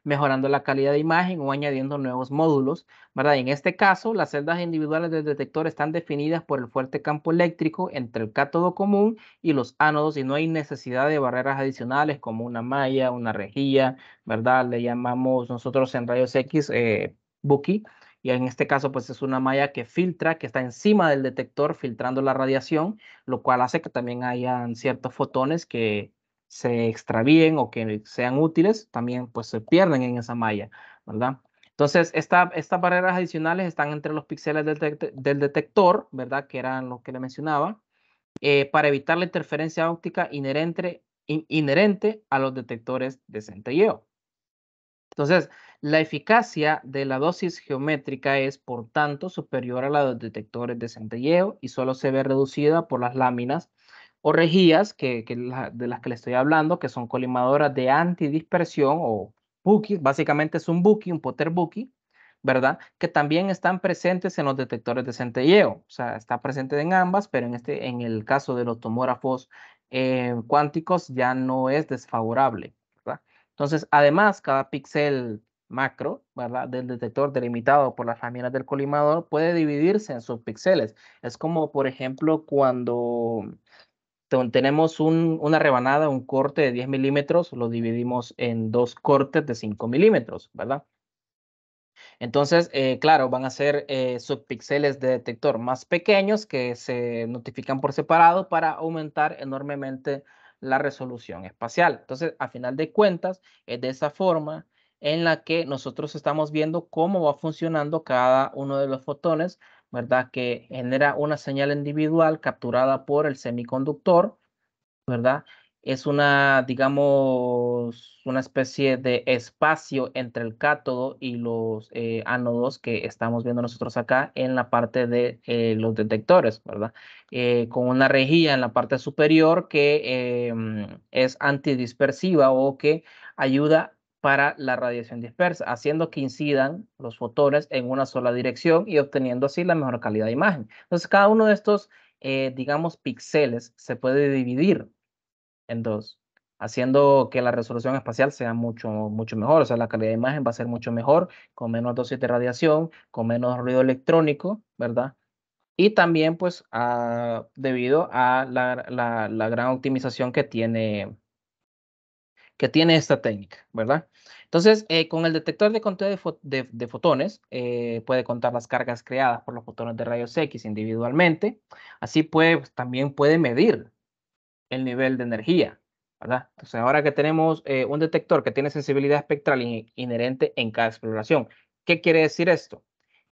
D: mejorando la calidad de imagen o añadiendo nuevos módulos, ¿verdad? en este caso, las celdas individuales del detector están definidas por el fuerte campo eléctrico entre el cátodo común y los ánodos y no hay necesidad de barreras adicionales como una malla, una rejilla, ¿verdad? Le llamamos nosotros en rayos X eh, buki y en este caso pues es una malla que filtra, que está encima del detector filtrando la radiación, lo cual hace que también hayan ciertos fotones que se extravíen o que sean útiles, también pues se pierden en esa malla, ¿verdad? Entonces, estas barreras adicionales están entre los píxeles del, detector, ¿verdad? Que eran los que le mencionaba, eh, para evitar la interferencia óptica inherente, inherente a los detectores de centelleo. Entonces, la eficacia de la dosis geométrica es, por tanto, superior a la de los detectores de centelleo y solo se ve reducida por las láminas o rejillas de las que le estoy hablando, que son colimadoras de antidispersión o buki, básicamente es un buki, un poter buki, ¿verdad? Que también están presentes en los detectores de centelleo, o sea, está presente en ambas, pero en, este, en el caso de los tomógrafos eh, cuánticos ya no es desfavorable. Entonces, además, cada píxel macro, Del detector delimitado por las láminas del colimador puede dividirse en subpíxeles. Es como, por ejemplo, cuando tenemos una rebanada, un corte de 10 milímetros, lo dividimos en dos cortes de 5 milímetros, ¿verdad? Entonces, eh, claro, van a ser eh, subpíxeles de detector más pequeños que se notifican por separado para aumentar enormemente la resolución espacial. Entonces, a final de cuentas, es de esa forma en la que nosotros estamos viendo cómo va funcionando cada uno de los fotones, ¿verdad? Que genera una señal individual capturada por el semiconductor, ¿verdad? es una, digamos, una especie de espacio entre el cátodo y los eh, ánodos que estamos viendo nosotros acá en la parte de eh, los detectores, ¿verdad? Eh, con una rejilla en la parte superior que em, es antidispersiva o que ayuda para la radiación dispersa, haciendo que incidan los fotones en una sola dirección y obteniendo así la mejor calidad de imagen. Entonces, cada uno de estos, digamos, píxeles se puede dividir en dos, haciendo que la resolución espacial sea mucho, mucho mejor. O sea, la calidad de imagen va a ser mucho mejor, con menos dosis de radiación, con menos ruido electrónico, ¿verdad? Y también, pues, ah, debido a la, la, gran optimización que tiene, que tiene esta técnica, ¿verdad? Entonces, eh, con el detector de conteo de, fotones, eh, puede contar las cargas creadas por los fotones de rayos X individualmente. Así pues, también puede medir el nivel de energía, ¿verdad? Entonces, ahora que tenemos eh, un detector que tiene sensibilidad espectral inherente en cada exploración, ¿qué quiere decir esto?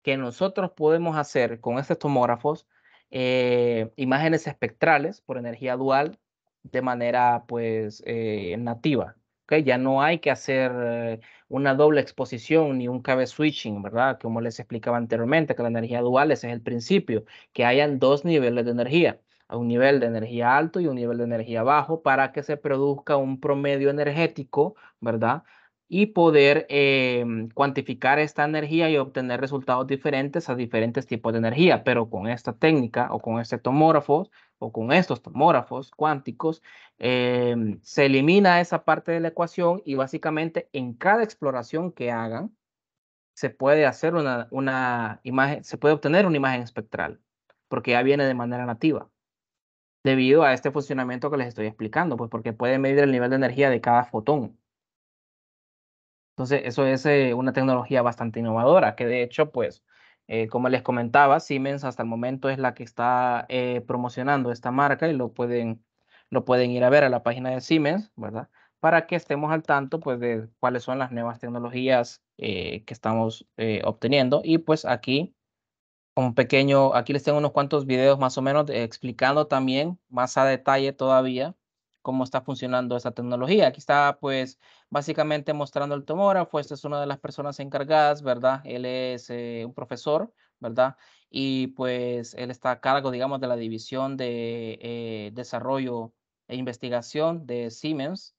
D: Que nosotros podemos hacer con estos tomógrafos eh, imágenes espectrales por energía dual de manera pues eh, nativa. ¿okay? Ya no hay que hacer una doble exposición ni un cabe switching, ¿verdad? Como les explicaba anteriormente, que la energía dual ese es el principio, que hayan dos niveles de energía a un nivel de energía alto y un nivel de energía bajo para que se produzca un promedio energético, ¿verdad? Y poder em, cuantificar esta energía y obtener resultados diferentes a diferentes tipos de energía. Pero con esta técnica o con este tomógrafo o con estos tomógrafos cuánticos, em, se elimina esa parte de la ecuación y básicamente en cada exploración que hagan, se puede hacer una, una imagen, se puede obtener una imagen espectral, porque ya viene de manera nativa debido a este funcionamiento que les estoy explicando, pues porque puede medir el nivel de energía de cada fotón. Entonces, eso es eh, una tecnología bastante innovadora, que de hecho, pues, eh, como les comentaba, Siemens hasta el momento es la que está eh, promocionando esta marca y lo pueden, lo pueden ir a ver a la página de Siemens, ¿verdad? Para que estemos al tanto, pues, de cuáles son las nuevas tecnologías que estamos obteniendo. Y pues aquí un pequeño, aquí les tengo unos cuantos videos más o menos eh, explicando también más a detalle todavía cómo está funcionando esta tecnología. Aquí está pues básicamente mostrando el tomógrafo. Esta es una de las personas encargadas, ¿verdad? Él es eh, un profesor, ¿verdad? Y pues él está a cargo, digamos, de la división de eh, desarrollo e investigación de Siemens.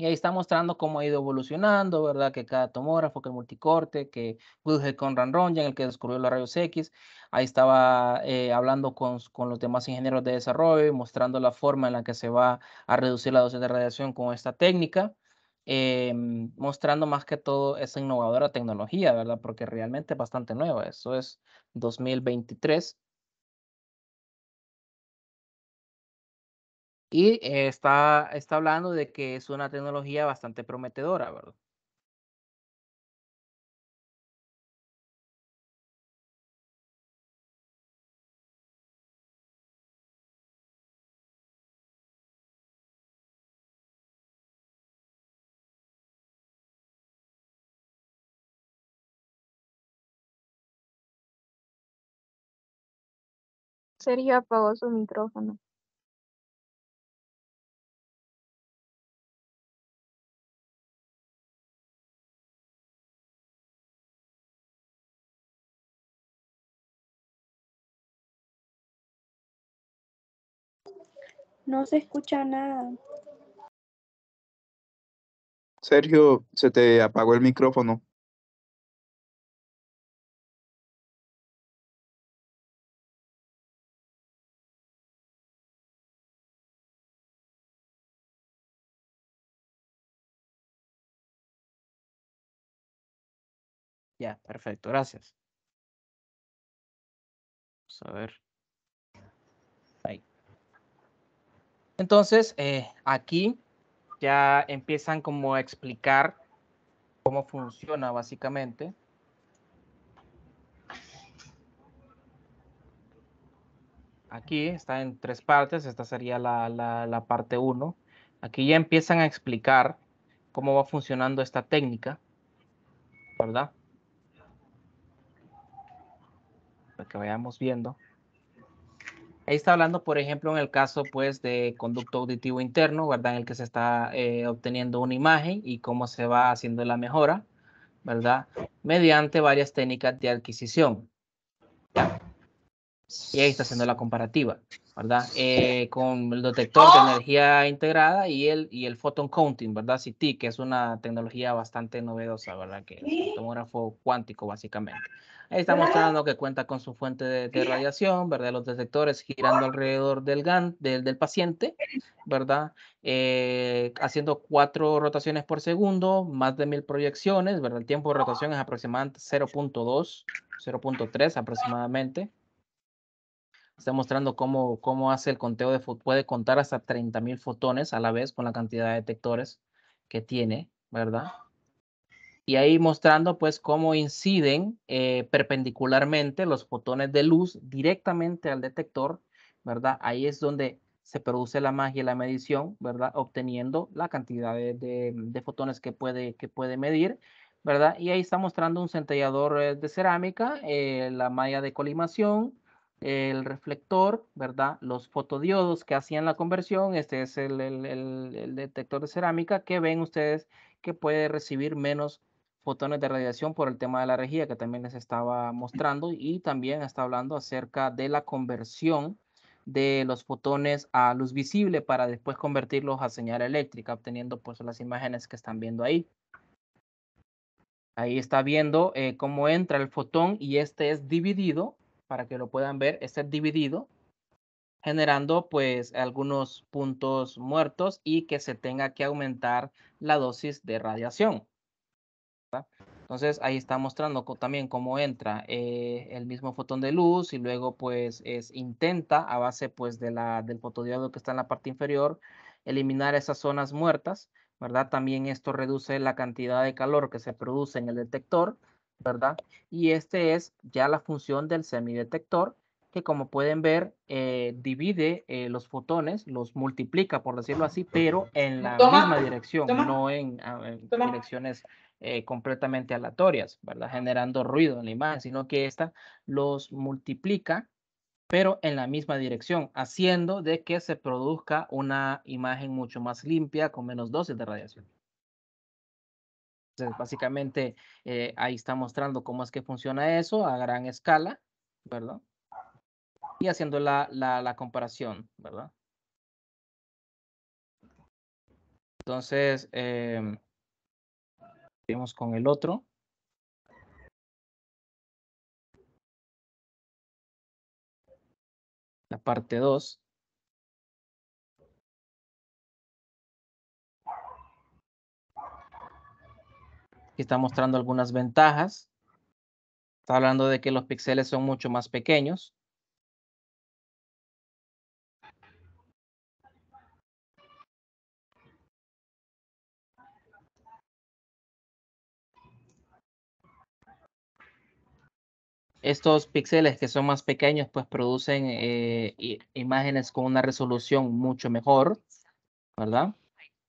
D: Y ahí está mostrando cómo ha ido evolucionando, ¿verdad? Que cada tomógrafo, que multicorte, que Wilhelm Conrad en el que descubrió los rayos X, ahí estaba eh, hablando con, con, los demás ingenieros de desarrollo mostrando la forma en la que se va a reducir la dosis de radiación con esta técnica, eh, mostrando más que todo esa innovadora tecnología, ¿verdad? Porque realmente es bastante nueva, eso es 2023.
A: Y está, está hablando de que es una tecnología bastante prometedora, ¿verdad? Sergio apagó su micrófono. No se escucha nada. Sergio, se te apagó el micrófono. Ya, perfecto, gracias. Vamos a ver.
D: Entonces, eh, aquí ya empiezan como a explicar cómo funciona básicamente. Aquí está en tres partes, esta sería la, la parte 1. Aquí ya empiezan a explicar cómo va funcionando esta técnica, ¿verdad? Para que vayamos viendo. Ahí está hablando, por ejemplo, en el caso pues de conducto auditivo interno, ¿verdad? En el que se está eh, obteniendo una imagen y cómo se va haciendo la mejora, ¿verdad? Mediante varias técnicas de adquisición. Y ahí está haciendo la comparativa, ¿verdad? Eh, con el detector de ¡Oh! energía integrada y el, y el photon counting, ¿verdad? CT, que es una tecnología bastante novedosa, ¿verdad? Que es un tomógrafo cuántico, básicamente.
A: Está mostrando
D: que cuenta con su fuente de, radiación, ¿verdad? Los detectores girando ¡Oh! alrededor del, del, paciente, ¿verdad? Eh, haciendo cuatro rotaciones por segundo, más de mil proyecciones, ¿verdad? El tiempo de ¡Oh! rotación es aproximadamente 0.2, 0.3 aproximadamente. Está mostrando cómo, cómo hace el conteo de puede contar hasta 30.000 fotones a la vez con la cantidad de detectores que tiene, ¿verdad? y ahí mostrando pues cómo inciden eh, perpendicularmente los fotones de luz directamente al detector, ¿verdad? Ahí es donde se produce la magia y la medición, ¿verdad? Obteniendo la cantidad de, fotones que puede, que puede medir, ¿verdad? Y ahí está mostrando un centellador eh, de cerámica, eh, la malla de colimación, el reflector, ¿verdad? Los fotodiodos que hacían la conversión, este es el detector de cerámica que ven ustedes que puede recibir menos fotones de radiación por el tema de la regía que también les estaba mostrando y también está hablando acerca de la conversión de los fotones a luz visible para después convertirlos a señal eléctrica, obteniendo pues las imágenes que están viendo ahí. Ahí está viendo eh, cómo entra el fotón y este es dividido, para que lo puedan ver, este es dividido, generando pues algunos puntos muertos y que se tenga que aumentar la dosis de radiación. Entonces ahí está mostrando también cómo entra eh, el mismo fotón de luz y luego pues es, intenta a base pues de la, del fotodiodo que está en la parte inferior eliminar esas zonas muertas, ¿verdad? También esto reduce la cantidad de calor que se produce en el detector, ¿verdad? Y este es ya la función del semidetector que como pueden ver eh, divide eh, los fotones, los multiplica por decirlo así, pero en la misma dirección, no en, ah, direcciones eh, completamente aleatorias, ¿verdad? Generando ruido en la imagen, sino que esta los multiplica, pero en la misma dirección, haciendo de que se produzca una imagen mucho más limpia con menos dosis de radiación. Entonces, básicamente ahí está mostrando cómo es que funciona eso a gran escala, ¿verdad? y haciendo la, comparación, ¿verdad?
A: Entonces, eh, con el otro. La parte 2. Aquí está mostrando algunas ventajas. Está hablando de que los píxeles son mucho más pequeños.
D: estos píxeles que son más pequeños pues producen eh, imágenes con una resolución mucho mejor, ¿verdad?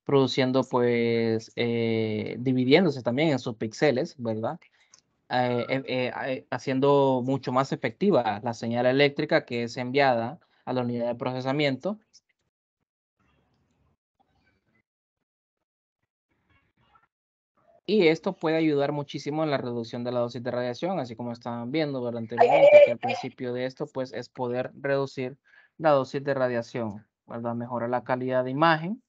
D: Produciendo pues, eh, dividiéndose también en sus píxeles, ¿verdad? Eh, haciendo mucho más efectiva la señal eléctrica que es enviada a la unidad de procesamiento Y esto puede ayudar muchísimo en la reducción de la dosis de radiación, así como estaban viendo durante el momento, que al principio de esto, pues es poder reducir la dosis de radiación,
A: ¿verdad? Mejora la calidad de imagen.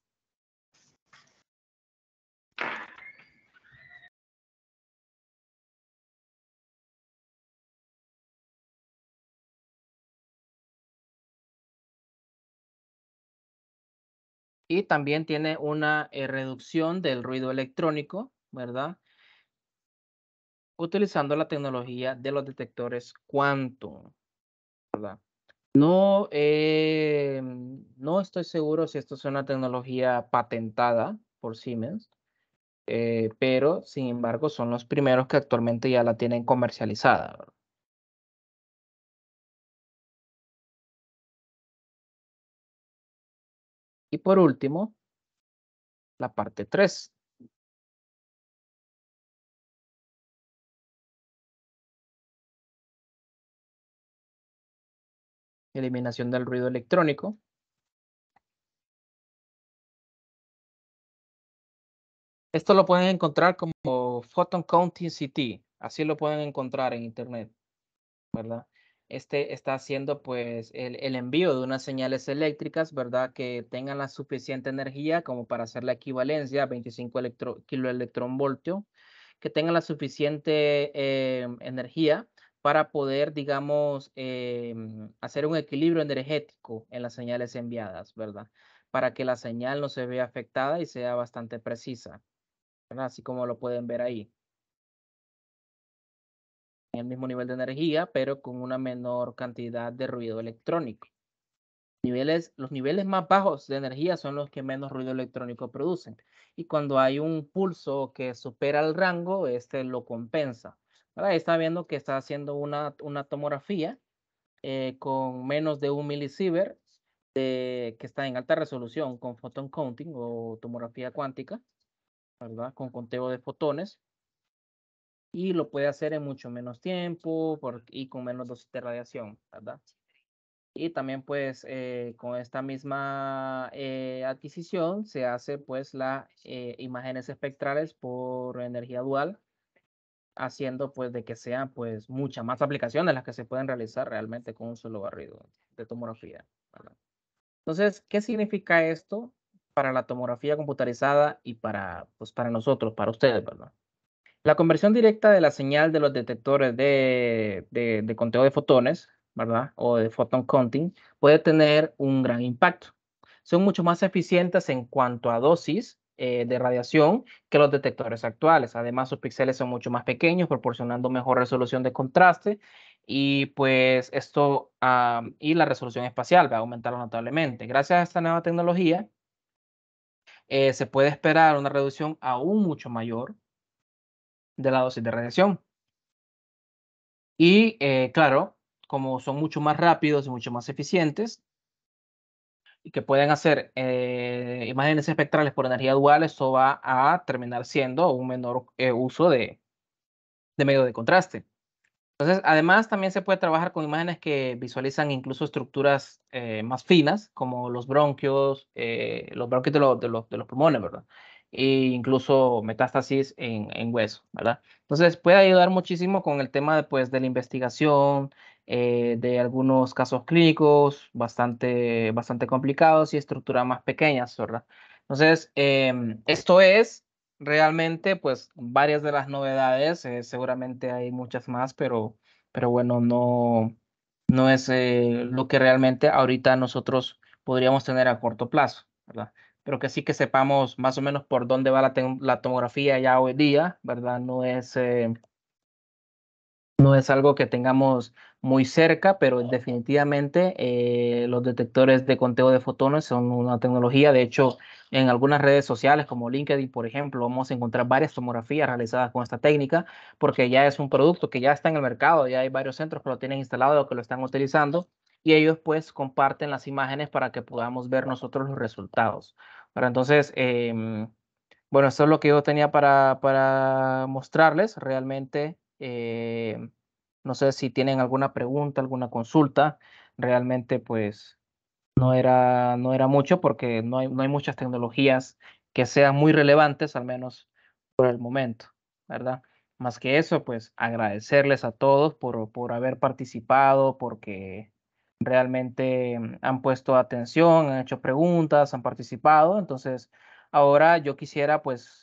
A: Y también tiene una eh, reducción del ruido electrónico,
D: ¿verdad? Utilizando la tecnología de los detectores quantum, ¿verdad? No, eh, no estoy seguro si esto es una tecnología patentada por Siemens,
A: eh, pero sin embargo son los primeros que actualmente ya la tienen comercializada. Y por último, la parte 3, eliminación del ruido electrónico, Esto lo pueden
D: encontrar como Photon Counting CT, así lo pueden encontrar en internet, ¿verdad? Este está haciendo pues el, envío de unas señales eléctricas, ¿verdad? Que tengan la suficiente energía como para hacer la equivalencia, 25 kiloelectronvoltio, que tengan la suficiente eh, energía para poder, digamos, em, hacer un equilibrio energético en las señales enviadas, ¿verdad? Para que la señal no se vea afectada y sea bastante precisa, Así como lo pueden ver ahí. En el mismo nivel de energía, pero con una menor cantidad de ruido electrónico. Niveles, los niveles más bajos de energía son los que menos ruido electrónico producen. Y cuando hay un pulso que supera el rango, este lo compensa. ¿verdad? está viendo que está haciendo una, una tomografía eh, con menos de un milisiever, de, que está en alta resolución con photon counting o tomografía cuántica, ¿verdad? Con conteo de fotones. Y lo puede hacer en mucho menos tiempo y con menos dosis de radiación, ¿verdad? Y también pues eh, con esta misma eh, adquisición se hace pues las imágenes espectrales por energía dual haciendo pues de que sean pues muchas más aplicaciones las que se pueden realizar realmente con un solo barrido de tomografía. Entonces, ¿qué significa esto para la tomografía computarizada y para, pues, para nosotros, para ustedes? La conversión directa de la señal de los detectores de, de, de conteo de fotones, ¿verdad? O de photon counting, puede tener un gran impacto. Son mucho más eficientes en cuanto a dosis eh, de radiación que los detectores actuales. Además, sus píxeles son mucho más pequeños, proporcionando mejor resolución de contraste y pues esto ah, y la resolución espacial va a aumentar notablemente. Gracias a esta nueva tecnología, eh, se puede esperar una reducción aún mucho mayor de la dosis de radiación. Y eh, claro, como son mucho más rápidos y mucho más eficientes, que pueden hacer eh, imágenes espectrales por energía dual, eso va a terminar siendo un menor eh, uso de, de medio de contraste. Entonces, además, también se puede trabajar con imágenes que visualizan incluso estructuras eh, más finas, como los bronquios, los bronquios de, los pulmones, ¿verdad? E incluso metástasis en, en hueso, ¿verdad? Entonces, puede ayudar muchísimo con el tema de, pues, de la investigación, eh, de algunos casos clínicos bastante, bastante complicados y estructuras más pequeñas, ¿verdad? Entonces, em, esto es realmente, pues, varias de las novedades, eh, seguramente hay muchas más, pero, pero bueno, no, no es eh, lo que realmente ahorita nosotros podríamos tener a corto plazo, ¿verdad? pero que sí que sepamos más o menos por dónde va la, tomografía ya hoy día, ¿verdad? No es, no es algo que tengamos muy cerca, pero definitivamente eh, los detectores de conteo de fotones son una tecnología. De hecho, en algunas redes sociales como LinkedIn, por ejemplo, vamos a encontrar varias tomografías realizadas con esta técnica, porque ya es un producto que ya está en el mercado, ya hay varios centros que lo tienen instalado o que lo están utilizando, y ellos pues comparten las imágenes para que podamos ver nosotros los resultados. Pero entonces, em, bueno, eso es lo que yo tenía para, para mostrarles. Realmente eh, no sé si tienen alguna pregunta, alguna consulta. Realmente, pues, no era, no era mucho porque no hay, no hay muchas tecnologías que sean muy relevantes, al menos por el momento, ¿verdad? Más que eso, pues agradecerles a todos por, por haber participado, porque realmente mm, han puesto atención, han hecho preguntas, han participado. Entonces, ahora yo quisiera pues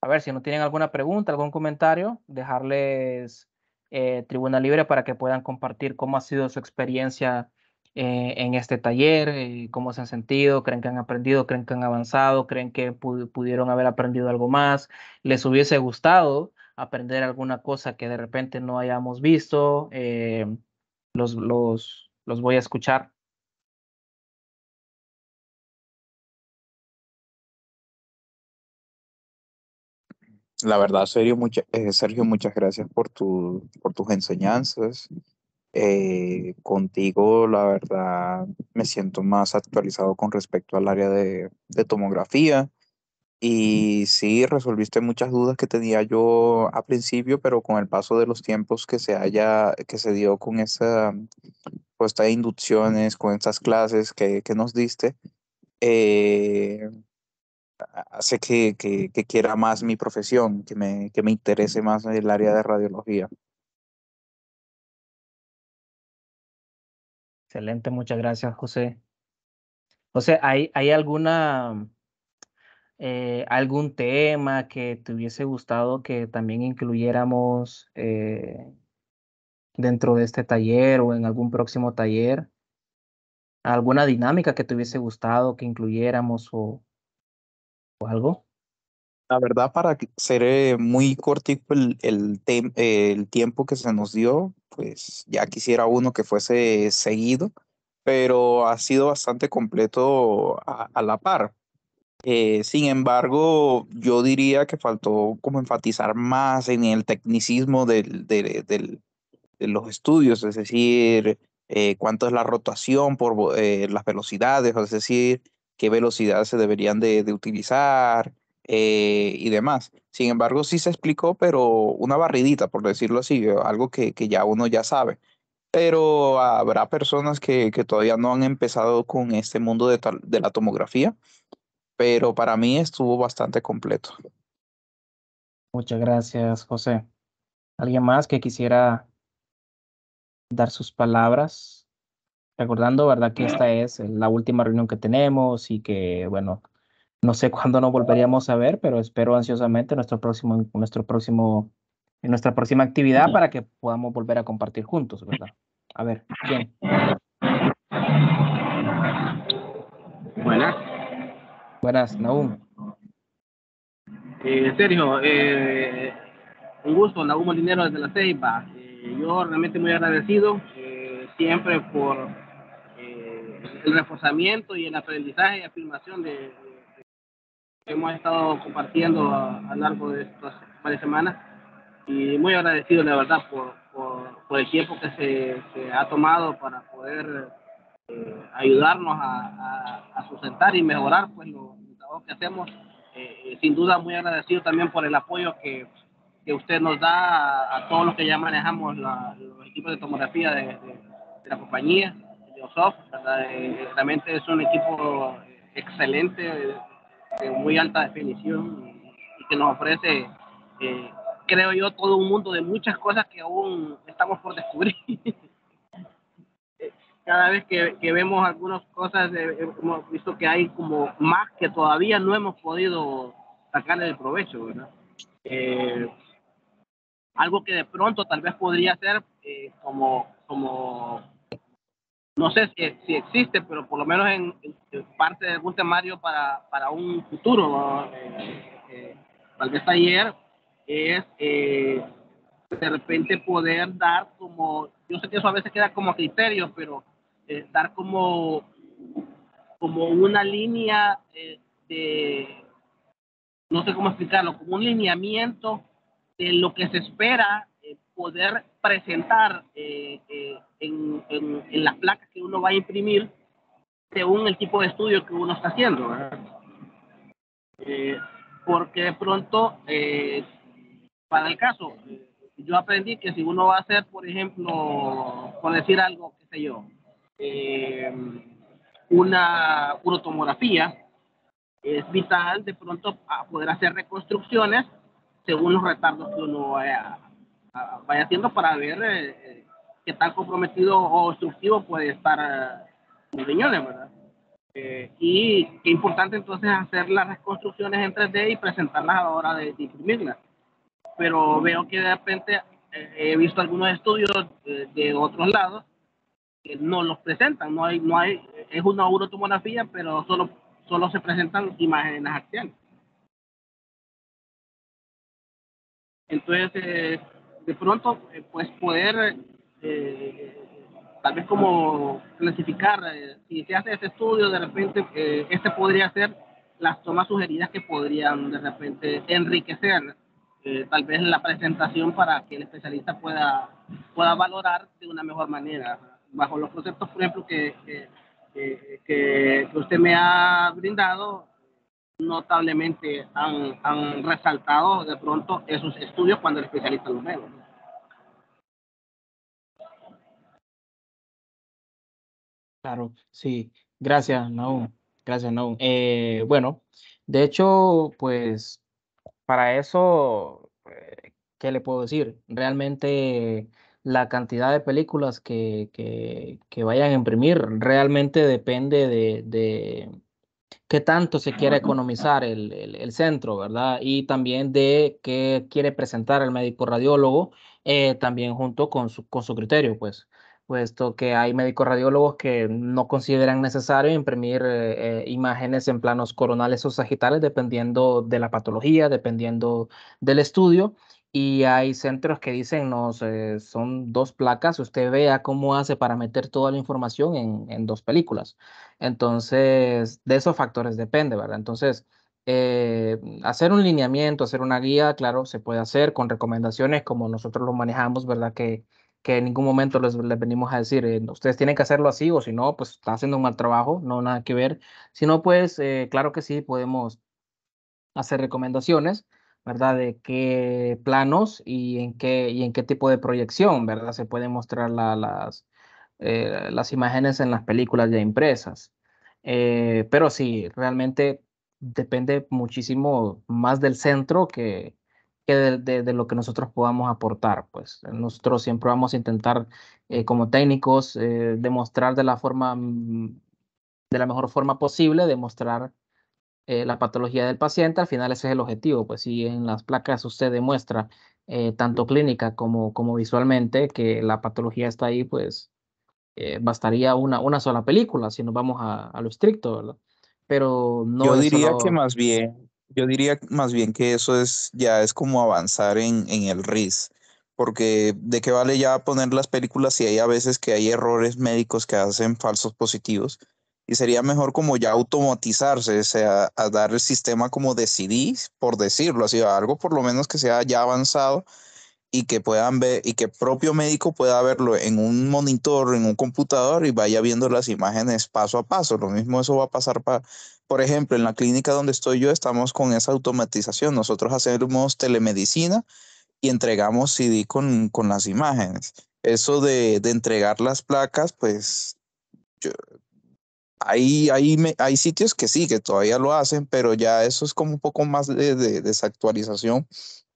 D: a ver si no tienen alguna pregunta, algún comentario, dejarles eh, tribuna libre para que puedan compartir cómo ha sido su experiencia eh, en este taller, eh, cómo se han sentido, creen que han aprendido, creen que han avanzado, creen que pudieron haber aprendido algo más, les hubiese gustado aprender alguna cosa que de repente no hayamos visto,
A: los, los voy a escuchar La verdad, Sergio, eh, Sergio muchas gracias por, tu, por tus enseñanzas.
C: Eh, contigo, la verdad, me siento más actualizado con respecto al área de, tomografía. Y sí, resolviste muchas dudas que tenía yo a principio, pero con el paso de los tiempos que se haya, que se dio con esa, puesta estas inducciones, con estas clases que, nos diste,
D: eh,
C: hace que, que, quiera más mi profesión,
A: que me, que me interese más el área de radiología. Excelente, muchas gracias, José. José,
D: ¿hay, hay alguna, eh, algún tema que te hubiese gustado que también incluyéramos eh, dentro de este taller o en algún próximo taller? ¿Alguna dinámica que te hubiese gustado que incluyéramos o, o algo?
C: La verdad, para ser eh, muy cortico el, el, eh, el, tiempo que se nos dio, pues ya quisiera uno que fuese seguido, pero ha sido bastante completo a, la par. Eh, sin embargo, yo diría que faltó como enfatizar más en el tecnicismo del, de los estudios, es decir, cuánto es la rotación por las velocidades, es decir, qué velocidad se deberían de, utilizar eh, y demás. Sin embargo, sí se explicó, pero una barridita, por decirlo así, algo que, que ya uno ya sabe. Pero habrá personas que, todavía no han empezado con este mundo de, de la tomografía, pero para mí estuvo bastante completo.
D: Muchas gracias, José. ¿Alguien más que quisiera dar sus palabras recordando, ¿verdad? Que esta es la última reunión que tenemos y que, bueno, no sé cuándo nos volveríamos a ver, pero espero ansiosamente nuestro próximo, nuestro próximo, nuestra próxima actividad para que podamos volver a compartir juntos, ¿verdad? A ver, bien. Buenas. Buenas, Nahum.
C: Eh, Sergio, eh,
E: un gusto, Nahum dinero desde La CEIPA. Eh, yo realmente muy agradecido eh, siempre por el reforzamiento y el aprendizaje y afirmación de, que hemos estado compartiendo a, lo largo de estas varias semanas. Y muy agradecido, la verdad, por, por, el tiempo que se, ha tomado para poder eh, ayudarnos a, sustentar y mejorar pues, lo, el trabajo que hacemos. Eh, eh, sin duda, muy agradecido también por el apoyo que, que usted nos da a, todos los que ya manejamos los equipos de tomografía de la compañía los ¿verdad? Eh, realmente es un equipo excelente, de muy alta definición y que nos ofrece, eh, creo yo, todo un mundo de muchas cosas que aún estamos por descubrir. Cada vez que, vemos algunas cosas, eh, hemos visto que hay como más que todavía no hemos podido sacarle el provecho, ¿verdad? algo que de pronto tal vez podría ser como, como no sé si, existe, pero por lo menos en, parte de algún temario para, un futuro, eh, eh, tal vez ayer, es eh, de repente poder dar como, yo sé que eso a veces queda como criterio, pero dar como, como una línea de, no sé cómo explicarlo, como un lineamiento de lo que se espera poder presentar eh, eh, en, en, en, las placas que uno va a imprimir según el tipo de estudio que uno está haciendo. Eh, porque de pronto, para el caso, yo aprendí que si uno va a hacer, por ejemplo, por decir algo, qué sé yo, una urotomografía, es vital de pronto a poder hacer reconstrucciones según los retardos que uno vaya Ah, vaya haciendo para ver eh, eh, qué tan comprometido o obstructivo puede estar eh, los riñones, ¿verdad? y qué importante entonces hacer las reconstrucciones en 3D y presentarlas a la hora de, de Pero veo que de repente he visto algunos estudios de, otros lados que no los presentan, no hay, no hay, es una urotomografía, pero solo, solo se presentan imágenes acciones. Entonces, de pronto, eh, pues poder,
A: eh,
E: tal vez como clasificar, eh, si se hace ese estudio, de repente, este podría ser las tomas sugeridas que podrían de repente enriquecer tal vez la presentación para que el especialista pueda, pueda valorar de una mejor manera, bajo los conceptos, por ejemplo, que,
A: que, usted me ha
E: brindado, notablemente han, han, resaltado de pronto esos estudios cuando el especialista los ve.
A: Claro, sí. Gracias, Naum. Gracias,
D: Naum. Eh, bueno, de hecho, pues para eso, eh, ¿qué le puedo decir? Realmente la cantidad de películas que, que, vayan a imprimir realmente depende de, qué tanto se quiere economizar el, centro, ¿verdad? Y también de qué quiere presentar el médico radiólogo, eh, también junto con con su criterio, pues puesto que hay médicos radiólogos que no consideran necesario imprimir eh, imágenes en planos coronales o sagitales, dependiendo de la patología, dependiendo del estudio. Y hay centros que dicen, no, son dos placas, usted vea cómo hace para meter toda la información en, dos películas. Entonces, de esos factores depende, ¿verdad? Entonces, eh, hacer un lineamiento, hacer una guía, claro, se puede hacer con recomendaciones como nosotros lo manejamos, ¿verdad? Que que en ningún momento les, venimos a decir, eh, ustedes tienen que hacerlo así o si no, pues está haciendo un mal trabajo, no nada que ver. Si no, pues eh, claro que sí, podemos hacer recomendaciones, ¿verdad? De qué planos y en qué, y en qué tipo de proyección, ¿verdad? Se pueden mostrar las, eh, las imágenes en las películas ya impresas. pero sí, realmente depende muchísimo más del centro que, que de, lo que nosotros podamos aportar. Pues nosotros siempre vamos a intentar, eh, como técnicos, eh, demostrar de la forma, mm, de la mejor forma posible, demostrar eh, la patología del paciente. Al final ese es el objetivo. Pues si en las placas usted demuestra tanto clínica como, como visualmente que la patología está ahí, pues bastaría una, una sola película si nos vamos a, lo estricto, ¿verdad? Pero no. Yo diría que más
C: bien yo diría más bien que eso es ya es como avanzar en, en el RIS, porque de qué vale ya poner las películas si hay a veces que hay errores médicos que hacen falsos positivos y sería mejor como ya automatizarse, o sea, a dar el sistema como decidís, por decirlo así, algo por lo menos que sea ya avanzado y que puedan ver y que propio médico pueda verlo en un monitor, en un computador y vaya viendo las imágenes paso a paso. Lo mismo eso va a pasar para por ejemplo, en la clínica donde estoy yo estamos con esa automatización. Nosotros hacemos telemedicina y entregamos CD con, las imágenes. Eso de, entregar las placas, pues hay, hay, sitios que sí, que todavía lo hacen, pero ya eso es como un poco más de, de desactualización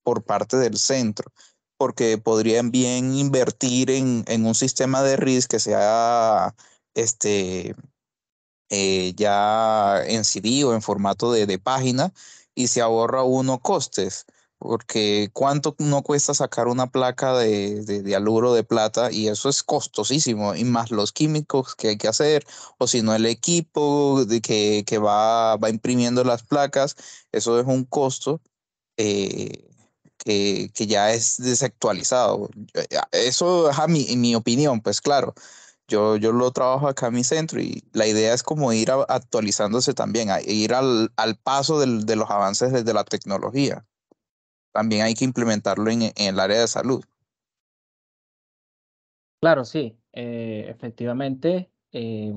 C: por parte del centro, porque podrían bien invertir en, un sistema de RIS que sea este, eh, ya en CD o en formato de, de, página y se ahorra uno costes, porque cuánto no cuesta sacar una placa de, de, de, aluro de plata y eso es costosísimo, y más los químicos que hay que hacer, o si no el equipo de que, que va, va, imprimiendo las placas, eso es un costo. Eh, que, que, ya es desactualizado. Eh, eso es a mi, en mi opinión, pues claro. Yo, lo trabajo acá en mi centro y la idea es como ir actualizándose también, ir al, paso de los avances desde la tecnología. También hay que implementarlo en, el área de salud.
D: Claro, sí, eh, efectivamente. Eh,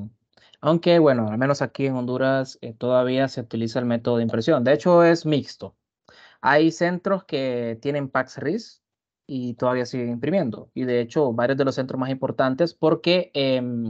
D: aunque, bueno, al menos aquí en Honduras eh, todavía se utiliza el método de impresión. De hecho, es mixto. Hay centros que tienen Pax RIS, y todavía sigue imprimiendo. Y de hecho, varios de los centros más importantes, porque, em,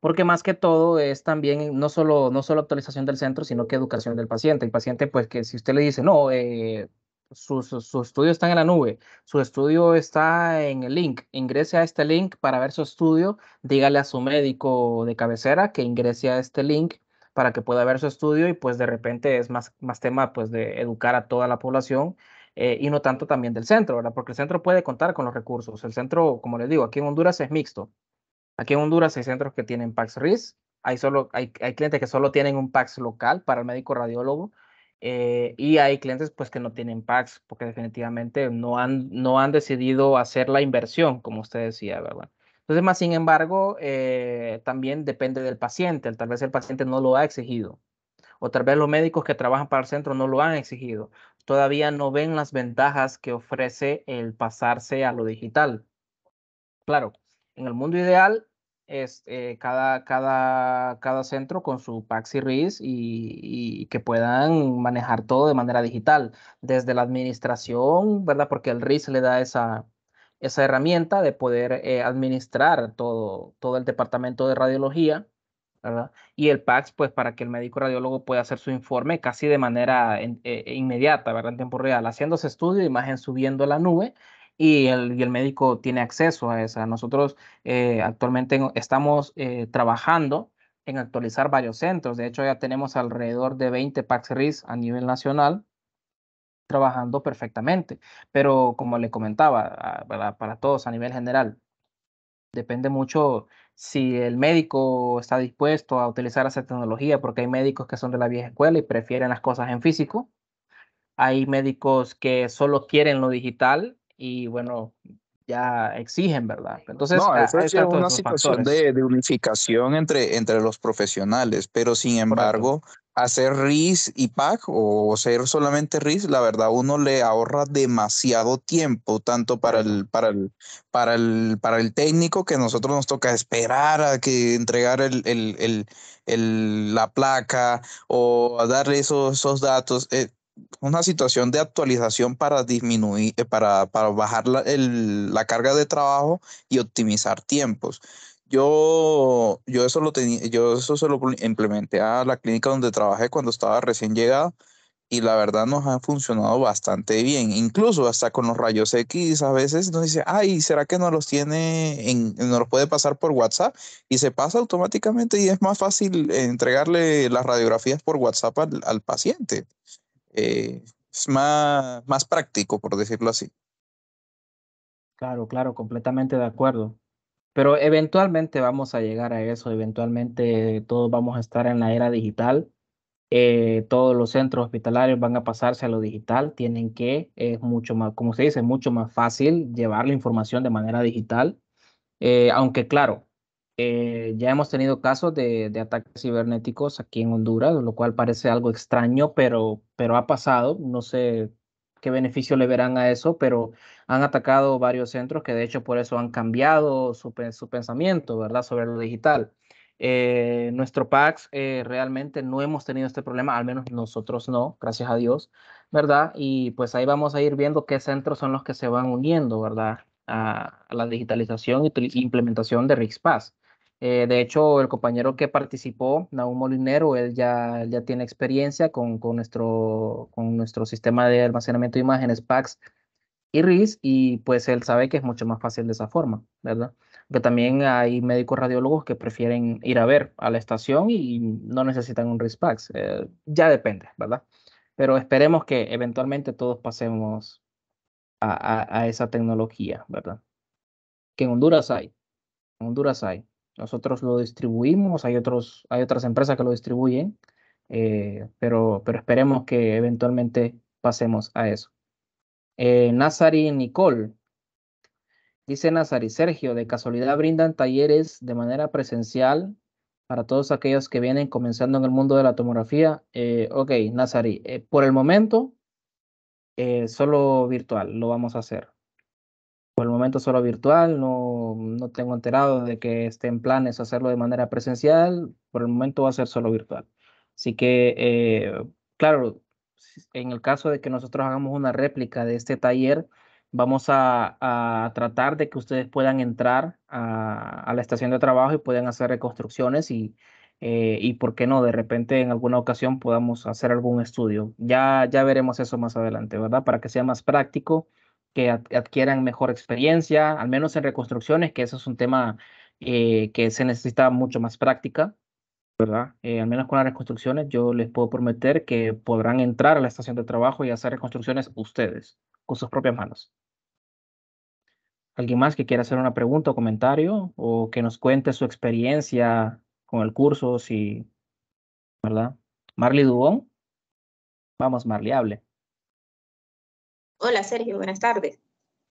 D: porque más que todo es también no solo, no solo actualización del centro, sino que educación del paciente. El paciente, pues que si usted le dice, no, eh, su sus, sus, estudios en la nube, su estudio está en el link, ingrese a este link para ver su estudio, dígale a su médico de cabecera que ingrese a este link para que pueda ver su estudio y pues de repente es más, más tema pues de educar a toda la población eh, y no tanto también del centro, ¿verdad? Porque el centro puede contar con los recursos. El centro, como les digo, aquí en Honduras es mixto. Aquí en Honduras hay centros que tienen Pax RIS, hay, solo, hay, clientes que solo tienen un Pax local para el médico radiólogo, eh, y hay clientes pues que no tienen packs porque definitivamente no han, no han decidido hacer la inversión, como usted decía, ¿verdad? Entonces, más sin embargo, eh, también depende del paciente. Tal vez el paciente no lo ha exigido. O tal vez los médicos que trabajan para el centro no lo han exigido todavía no ven las ventajas que ofrece el pasarse a lo digital. Claro, en el mundo ideal es eh, cada, cada, cada, centro con su Paxi RIS y, que puedan manejar todo de manera digital, desde la administración, ¿verdad? Porque el RIS le da esa, esa herramienta de poder eh, administrar todo, todo el departamento de radiología y el PAX, pues para que el médico radiólogo pueda hacer su informe casi de manera eh, e, inmediata, En tiempo real, haciéndose estudio de imagen subiendo a la nube y el, médico tiene acceso a esa. Nosotros eh, actualmente estamos eh, trabajando en actualizar varios centros. De hecho, ya tenemos alrededor de 20 PAX RIS a nivel nacional trabajando perfectamente. Pero como le comentaba, ah, para todos a nivel general, Depende mucho si el médico está dispuesto a utilizar esa tecnología, porque hay médicos que son de la vieja escuela y prefieren las cosas en físico. Hay médicos que solo quieren lo digital y bueno, ya exigen, ¿verdad? Entonces, no, es una situación
C: de, unificación entre, entre los profesionales, pero sin embargo, hacer RIS y PAC o ser solamente RIS, la verdad uno le ahorra demasiado tiempo, tanto para el, para para el, para el técnico que nosotros nos toca esperar a que entregar la placa o darle esos, datos. Es eh, una situación de actualización para disminuir, eh, para, bajar la, la carga de trabajo y optimizar tiempos. Yo, eso lo tenía, yo eso se lo implementé a la clínica donde trabajé cuando estaba recién llegada y la verdad nos ha funcionado bastante bien, incluso hasta con los rayos X a veces nos dice, ay, ¿será que no los tiene, en, los puede pasar por WhatsApp? Y se pasa automáticamente y es más fácil eh, entregarle las radiografías por WhatsApp al, paciente. Eh, es más, más práctico, por decirlo así.
D: Claro, claro, completamente de acuerdo. Pero eventualmente vamos a llegar a eso, eventualmente todos vamos a estar en la era digital. Eh, todos los centros hospitalarios van a pasarse a lo digital, tienen que, es mucho más, como se dice, mucho más fácil llevar la información de manera digital. Eh, aunque claro, eh, ya hemos tenido casos de, ataques cibernéticos aquí en Honduras, lo cual parece algo extraño, pero, pero ha pasado. No sé qué beneficio le verán a eso, pero han atacado varios centros que de hecho por eso han cambiado su, pensamiento, ¿verdad?, sobre lo digital. Eh, nuestro PAX eh, realmente no hemos tenido este problema, al menos nosotros no, gracias a Dios, ¿verdad? Y pues ahí vamos a ir viendo qué centros son los que se van uniendo, ¿verdad? A, la digitalización y e implementación de RixPass. Eh, de hecho, el compañero que participó, Naum Molinero, él ya, ya tiene experiencia con, con, nuestro, con nuestro sistema de almacenamiento de imágenes, PAX y RIS, y pues él sabe que es mucho más fácil de esa forma, ¿verdad? Que también hay médicos radiólogos que prefieren ir a ver a la estación y no necesitan un RIS PAX. Eh, ya depende, ¿verdad? Pero esperemos que eventualmente todos pasemos a, a esa tecnología, ¿verdad? Que en Honduras hay. En Honduras hay. Nosotros lo distribuimos, hay, otros, hay otras empresas que lo distribuyen, eh, pero, pero esperemos que eventualmente pasemos a eso. Eh, Nazari Nicole. Dice Nazari, Sergio, de casualidad brindan talleres de manera presencial para todos aquellos que vienen comenzando en el mundo de la tomografía. Eh, ok, Nazari, por el momento, solo virtual lo vamos a hacer por el momento solo virtual, no, no tengo enterado de que estén planes hacerlo de manera presencial, por el momento va a ser solo virtual. Así que, eh, claro, en el caso de que nosotros hagamos una réplica de este taller, vamos a, tratar de que ustedes puedan entrar a, la estación de trabajo y puedan hacer reconstrucciones y, eh, y, ¿por qué no? De repente en alguna ocasión podamos hacer algún estudio. Ya, ya veremos eso más adelante, ¿verdad? Para que sea más práctico que adquieran mejor experiencia, al menos en reconstrucciones, que eso es un tema eh, que se necesita mucho más práctica, ¿verdad? Eh, al menos con las reconstrucciones, yo les puedo prometer que podrán entrar a la estación de trabajo y hacer reconstrucciones ustedes, con sus propias manos. ¿Alguien más que quiera hacer una pregunta o comentario? O que nos cuente su experiencia con el curso, si... ¿Verdad? Marley Dubón. Vamos, Marley, hable.
A: Hola Sergio,
B: buenas tardes.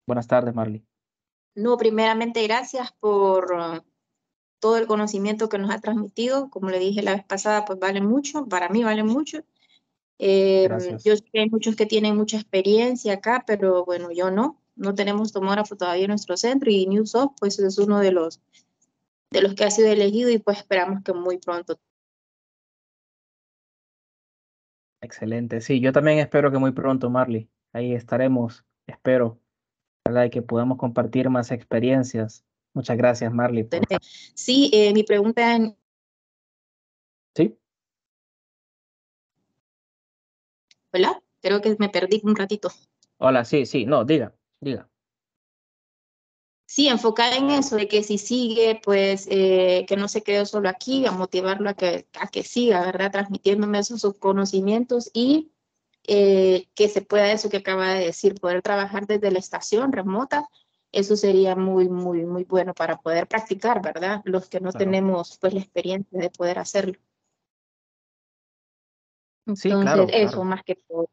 D: Buenas tardes, Marley.
B: No, primeramente gracias por uh, todo el conocimiento que nos ha transmitido. Como le dije la vez pasada, pues vale mucho, para mí vale mucho. Eh, yo sé que hay muchos que tienen mucha experiencia acá, pero bueno, yo no. No tenemos tomógrafo todavía en nuestro centro y Newsoft pues es uno de los,
A: de los que ha sido elegido y pues esperamos que muy pronto
D: Excelente. Sí, yo también espero que muy pronto, Marley. Ahí estaremos, espero, ¿verdad? que podamos compartir más experiencias. Muchas gracias, Marley.
A: Sí, eh, mi pregunta en... ¿Sí? Hola, creo que me perdí un ratito.
D: Hola, sí, sí, no, diga, diga.
A: Sí, enfocada en eso, de que si sigue,
B: pues eh, que no se quede solo aquí, a motivarlo a que, siga, ¿verdad? Transmitiéndome esos conocimientos y eh, que se pueda eso que acaba de decir, poder trabajar desde la estación remota, eso sería muy, muy, muy bueno para poder practicar,
A: ¿verdad? Los que no tenemos pues la experiencia de poder hacerlo. Entonces, sí, claro, eso más que todo.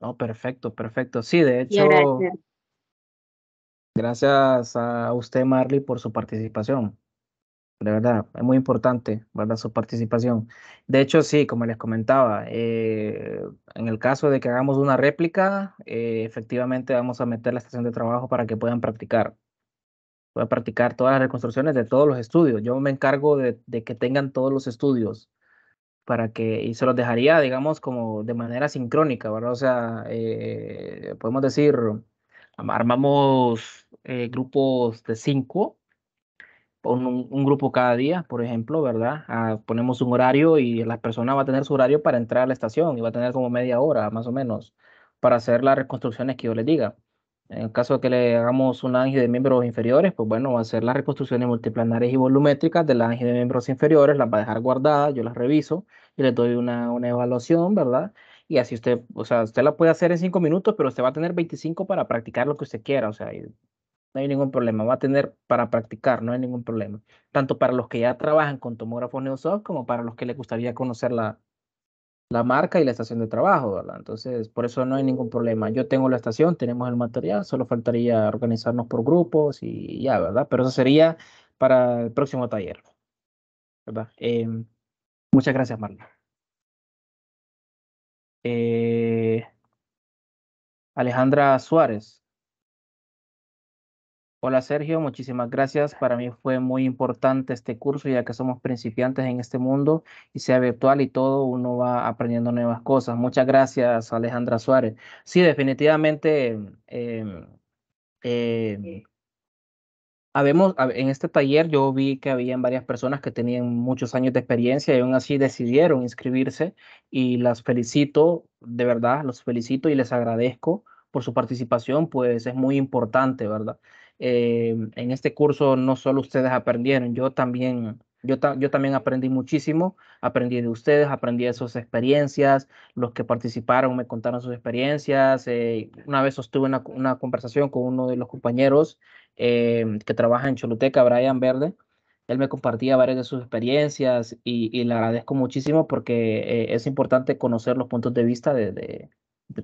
D: No, perfecto, perfecto. Sí, de hecho, gracias a usted, Marley, por su participación de verdad, es muy importante, ¿verdad? Su participación. De hecho, sí, como les comentaba, eh, en el caso de que hagamos una réplica, eh, efectivamente vamos a meter la estación de trabajo para que puedan practicar. Voy a practicar todas las reconstrucciones de todos los estudios. Yo me encargo de, que tengan todos los estudios para que, y se los dejaría, digamos, como de manera sincrónica, ¿verdad? O sea, eh, podemos decir, armamos grupos de cinco, un, grupo cada día, por ejemplo, ¿verdad? Ah, ponemos un horario y la persona va a tener su horario para entrar a la estación y va a tener como media hora, más o menos, para hacer las reconstrucciones que yo le diga. En caso de que le hagamos un ángel de miembros inferiores, pues bueno, va a hacer las reconstrucciones multiplanares y volumétricas del ángel de miembros inferiores, las va a dejar guardadas, yo las reviso y le doy una, una evaluación, ¿verdad? Y así usted, o sea, usted la puede hacer en cinco minutos, pero usted va a tener 25 para practicar lo que usted quiera, o sea, no hay ningún problema. Va a tener para practicar, no hay ningún problema. Tanto para los que ya trabajan con tomógrafos Neosoft como para los que les gustaría conocer la, la marca y la estación de trabajo, ¿verdad? Entonces, por eso no hay ningún problema. Yo tengo la estación, tenemos el material, solo faltaría organizarnos por grupos y ya, ¿verdad? Pero eso sería
A: para el próximo taller, ¿verdad? Em, muchas gracias, Marla. Eh, Alejandra Suárez. Hola Sergio, muchísimas gracias. Para
D: mí fue muy importante este curso ya que somos principiantes en este mundo y sea virtual y todo, uno va aprendiendo nuevas cosas. Muchas gracias Alejandra Suárez. Sí, definitivamente em, em, en este taller yo vi que habían varias personas que tenían muchos años de experiencia y aún así decidieron inscribirse y las felicito, de verdad, los felicito y les agradezco por su participación, pues es muy importante, ¿verdad? Em, en este curso no solo ustedes aprendieron, yo también, yo, también aprendí muchísimo, aprendí de ustedes, aprendí de sus experiencias, los que participaron me contaron sus experiencias, eh, una vez sostuve una, una, conversación con uno de los compañeros em, que trabaja en Choluteca, Brian Verde, él me compartía varias de sus experiencias y, le agradezco muchísimo porque eh, es importante conocer los puntos de vista de,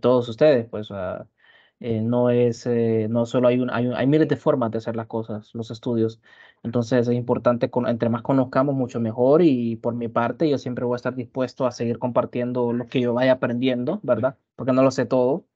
D: todos ustedes, pues... Eh, no es, eh, no solo hay, un, hay, miles de formas de hacer las cosas, los estudios. Entonces es importante, entre más conozcamos, mucho mejor. Y por mi parte, yo siempre voy a estar dispuesto a seguir compartiendo lo que yo vaya aprendiendo, ¿verdad? Porque no lo sé todo.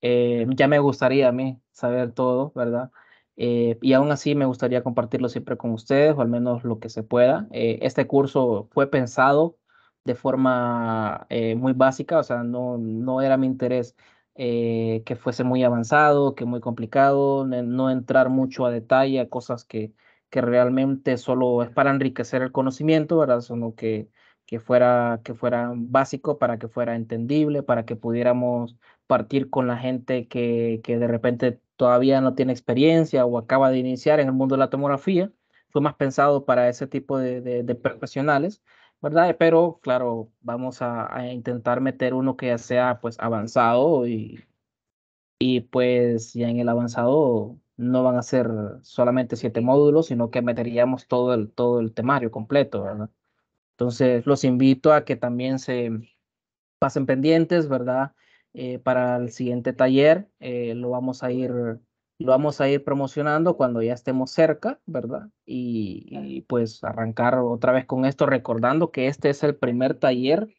D: Eh, ya me gustaría a mí saber todo, ¿verdad? y aún así me gustaría compartirlo siempre con ustedes, o al menos lo que se pueda. este curso fue pensado de forma muy básica, o sea, no, no era mi interés eh, que fuese muy avanzado, que muy complicado, no entrar mucho a detalle cosas que, que realmente solo es para enriquecer el conocimiento, ¿verdad? Sino que, que, fuera, que fuera básico, para que fuera entendible, para que pudiéramos partir con la gente que, que de repente todavía no tiene experiencia o acaba de iniciar en el mundo de la tomografía. Fue más pensado para ese tipo de profesionales ¿verdad? Pero claro, vamos a, intentar meter uno que ya sea pues avanzado y, y pues ya en el avanzado no van a ser solamente siete módulos, sino que meteríamos todo el, todo el temario completo, ¿verdad? Entonces los invito a que también se pasen pendientes, ¿verdad? Eh, para el siguiente taller eh, lo vamos a ir lo vamos a ir promocionando cuando ya estemos cerca, ¿verdad? Y, pues arrancar otra vez con esto, recordando que este es el primer taller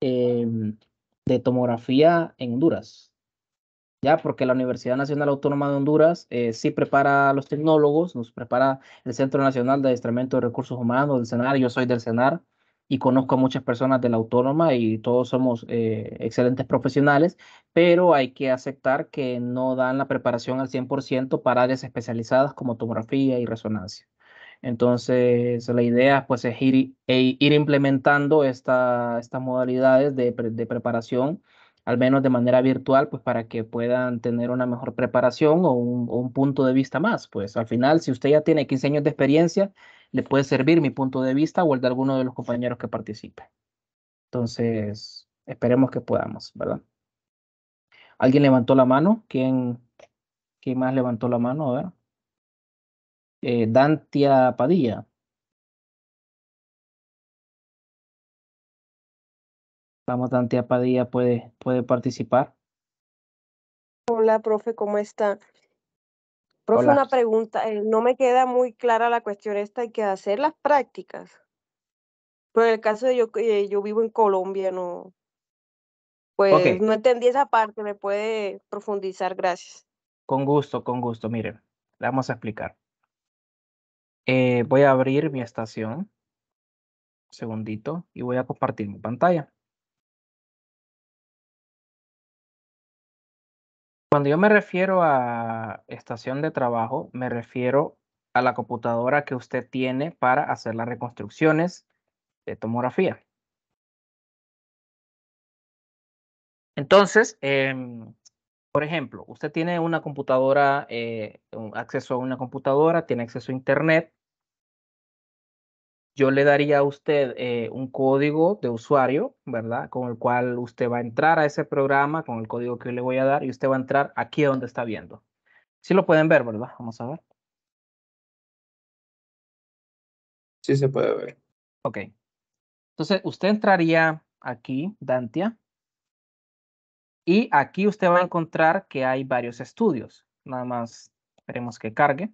D: em, de tomografía en Honduras. Ya, porque la Universidad Nacional Autónoma de Honduras eh, sí prepara a los tecnólogos, nos prepara el Centro Nacional de Adiestramiento de Recursos Humanos, del CENAR, yo soy del CENAR, y conozco a muchas personas de la autónoma y todos somos eh, excelentes profesionales, pero hay que aceptar que no dan la preparación al 100% para áreas especializadas como tomografía y resonancia. Entonces, la idea pues, es ir, e ir implementando esta, estas modalidades de, de preparación al menos de manera virtual, pues para que puedan tener una mejor preparación o un, punto de vista más. Pues al final, si usted ya tiene 15 años de experiencia, le puede servir mi punto de vista o el de alguno de los compañeros que participe. Entonces, esperemos que podamos, ¿verdad? ¿Alguien levantó la mano?
A: ¿Quién, quién más levantó la mano? A ver. Eh, Dantia Padilla. Vamos, Tantia Padilla puede, puede participar.
B: Hola, profe, ¿cómo está? Profe, una pregunta. Eh, no me queda muy clara la cuestión esta Hay que hacer las prácticas. Pero en el caso de yo, eh, yo vivo en Colombia, no. Pues no entendí esa parte, me puede profundizar, gracias.
D: Con gusto, con gusto. Miren, vamos a explicar.
A: Eh, voy a abrir mi estación. segundito. Y voy a compartir mi pantalla. Cuando yo me refiero a estación de trabajo, me refiero a la computadora
D: que usted tiene para hacer las reconstrucciones de tomografía. Entonces, em, por ejemplo, usted tiene una computadora, eh, acceso a una computadora, tiene acceso a Internet, yo le daría a usted eh, un código de usuario, ¿verdad? Con el cual usted va a entrar a ese programa, con el código que le voy a dar, y usted va a entrar aquí donde está viendo. Sí lo pueden ver, ¿verdad? Vamos a ver.
A: Sí se puede ver.
D: Ok. Entonces, usted entraría aquí, Dantia, y aquí usted va a encontrar que hay varios estudios. Nada más esperemos que cargue.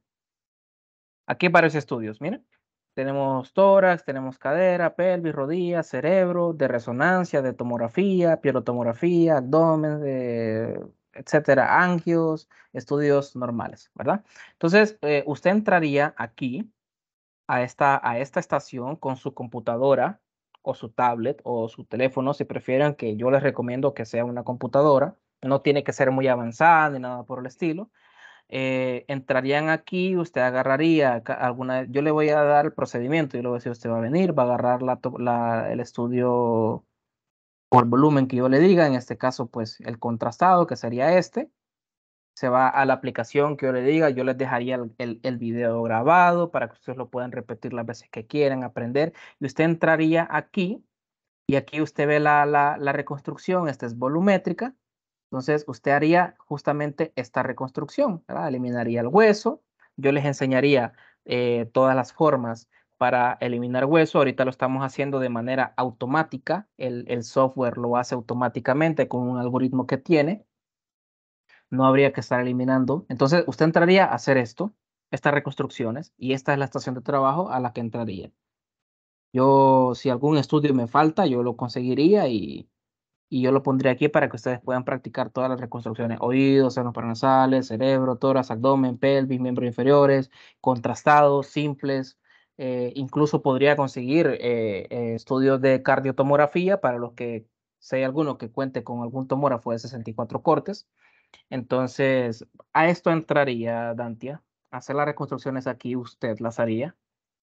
D: Aquí hay varios estudios, miren. Tenemos tórax, tenemos cadera, pelvis, rodillas, cerebro, de resonancia, de tomografía, pielotomografía, abdomen, eh, etcétera, angios, estudios normales, ¿verdad? Entonces, eh, usted entraría aquí a esta, a esta estación con su computadora o su tablet o su teléfono, si prefieren, que yo les recomiendo que sea una computadora. No tiene que ser muy avanzada ni nada por el estilo. Eh, entrarían aquí, usted agarraría alguna, yo le voy a dar el procedimiento, yo le voy a decir, usted va a venir, va a agarrar la, el estudio o el volumen que yo le diga, en este caso pues el contrastado que sería este, se va a la aplicación que yo le diga, yo les dejaría el, el, video grabado para que ustedes lo puedan repetir las veces que quieran, aprender, y usted entraría aquí, y aquí usted ve la, la reconstrucción, esta es volumétrica, entonces, usted haría justamente esta reconstrucción, ¿verdad? Eliminaría el hueso. Yo les enseñaría eh, todas las formas para eliminar hueso. Ahorita lo estamos haciendo de manera automática. el, software lo hace automáticamente con un algoritmo que tiene. No habría que estar eliminando. Entonces, usted entraría a hacer esto, estas reconstrucciones, y esta es la estación de trabajo a la que entraría. Yo, si algún estudio me falta, yo lo conseguiría y, y yo lo pondría aquí para que ustedes puedan practicar todas las reconstrucciones, oídos, senos paranasales, cerebro, toras, abdomen, pelvis, miembros inferiores, contrastados, simples. Eh, incluso podría conseguir eh, eh, estudios de cardiotomografía para los que, sea alguno que cuente con algún tomógrafo de 64 cortes. Entonces, a esto entraría, Dantia, hacer las reconstrucciones aquí, usted las haría.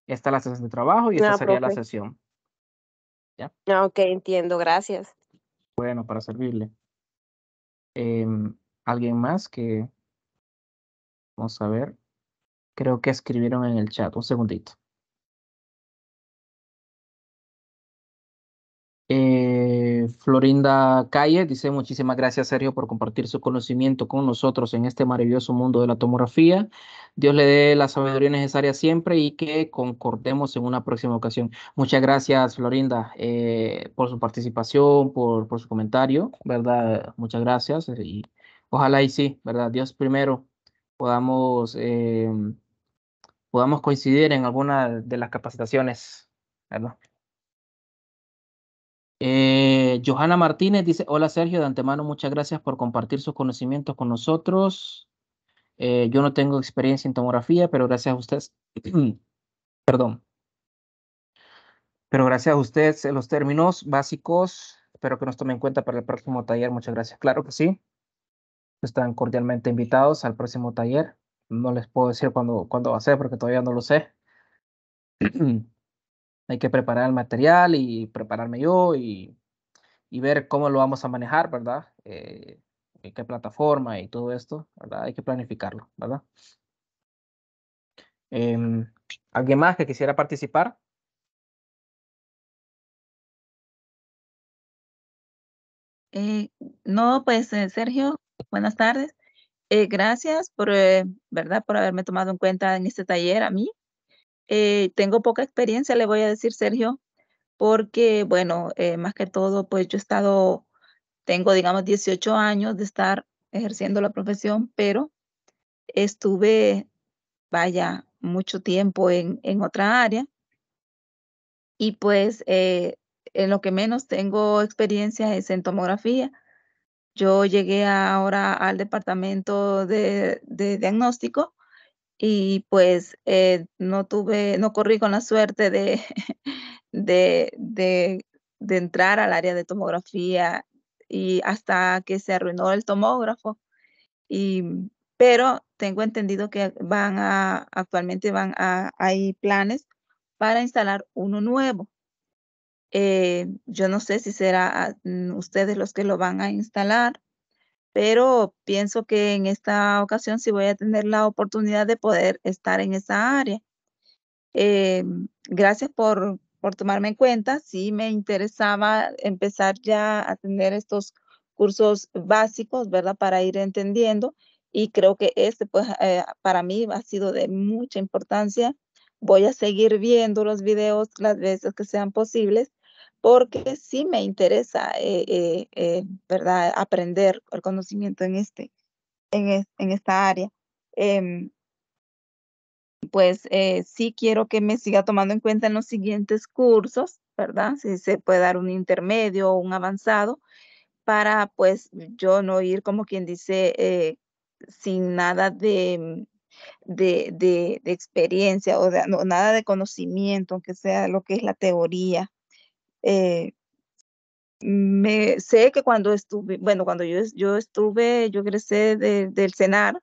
D: Esta es la sesión de trabajo y ah, esta sería la sesión.
B: ¿Ya? Ah, ok, entiendo, gracias
D: bueno para servirle. Em, ¿Alguien más
A: que... Vamos a ver. Creo que escribieron en el chat. Un segundito.
D: Eh, Florinda Calle dice muchísimas gracias Sergio por compartir su conocimiento con nosotros en este maravilloso mundo de la tomografía. Dios le dé la sabiduría necesaria siempre y que concordemos en una próxima ocasión. Muchas gracias Florinda eh, por su participación, por, su comentario, ¿verdad? Muchas gracias eh, y ojalá y sí, ¿verdad? Dios primero podamos, eh, podamos coincidir en alguna de las capacitaciones, ¿verdad? Eh, Johanna Martínez dice, hola Sergio, de antemano muchas gracias por compartir sus conocimientos con nosotros. Eh, yo no tengo experiencia en tomografía, pero gracias a ustedes, perdón, pero gracias a ustedes los términos básicos, espero que nos tomen en cuenta para el próximo taller, muchas gracias. Claro que sí, están cordialmente invitados al próximo taller. No les puedo decir cuándo, cuándo va a ser porque todavía no lo sé. hay que preparar el material y prepararme yo y, ver cómo lo vamos a manejar, ¿verdad? Eh, qué plataforma y todo
A: esto, ¿verdad? Hay que planificarlo, ¿verdad? Em, ¿Alguien más que quisiera participar? Eh, no, pues eh, Sergio, buenas tardes.
B: Eh, gracias por, ¿verdad? por haberme tomado en cuenta en este taller a mí. Eh, tengo poca experiencia, le voy a decir, Sergio, porque, bueno, eh, más que todo, pues yo he estado, tengo, digamos, 18 años de estar ejerciendo la profesión, pero estuve, vaya, mucho tiempo en, en otra área. Y pues eh, en lo que menos tengo experiencia es en tomografía. Yo llegué ahora al departamento de, de diagnóstico y pues eh, no tuve, no corrí con la suerte de, de, de, entrar al área de tomografía y hasta que se arruinó el tomógrafo. Y, pero tengo entendido que van a, actualmente van a, hay planes para instalar uno nuevo. Eh, yo no sé si será ah, ustedes los que lo van a instalar pero pienso que en esta ocasión sí voy a tener la oportunidad de poder estar en esa área. Em, gracias por, tomarme en cuenta. Sí me interesaba empezar ya a tener estos cursos básicos, ¿verdad? Para ir entendiendo. Y creo que este, pues, eh, para mí ha sido de mucha importancia. Voy a seguir viendo los videos las veces que sean posibles porque sí me interesa, eh, eh, eh, ¿verdad?, aprender el conocimiento en, este, en, esta área. Em, pues sí quiero que me siga tomando en cuenta en los siguientes cursos, ¿verdad? Si se puede dar un intermedio o un avanzado para pues yo no ir como quien dice sin nada de, mm, experiencia o nada de conocimiento, aunque sea lo que es la teoría, eh, me, sé que cuando estuve, bueno, cuando yo, yo estuve, yo crecí del CENAR,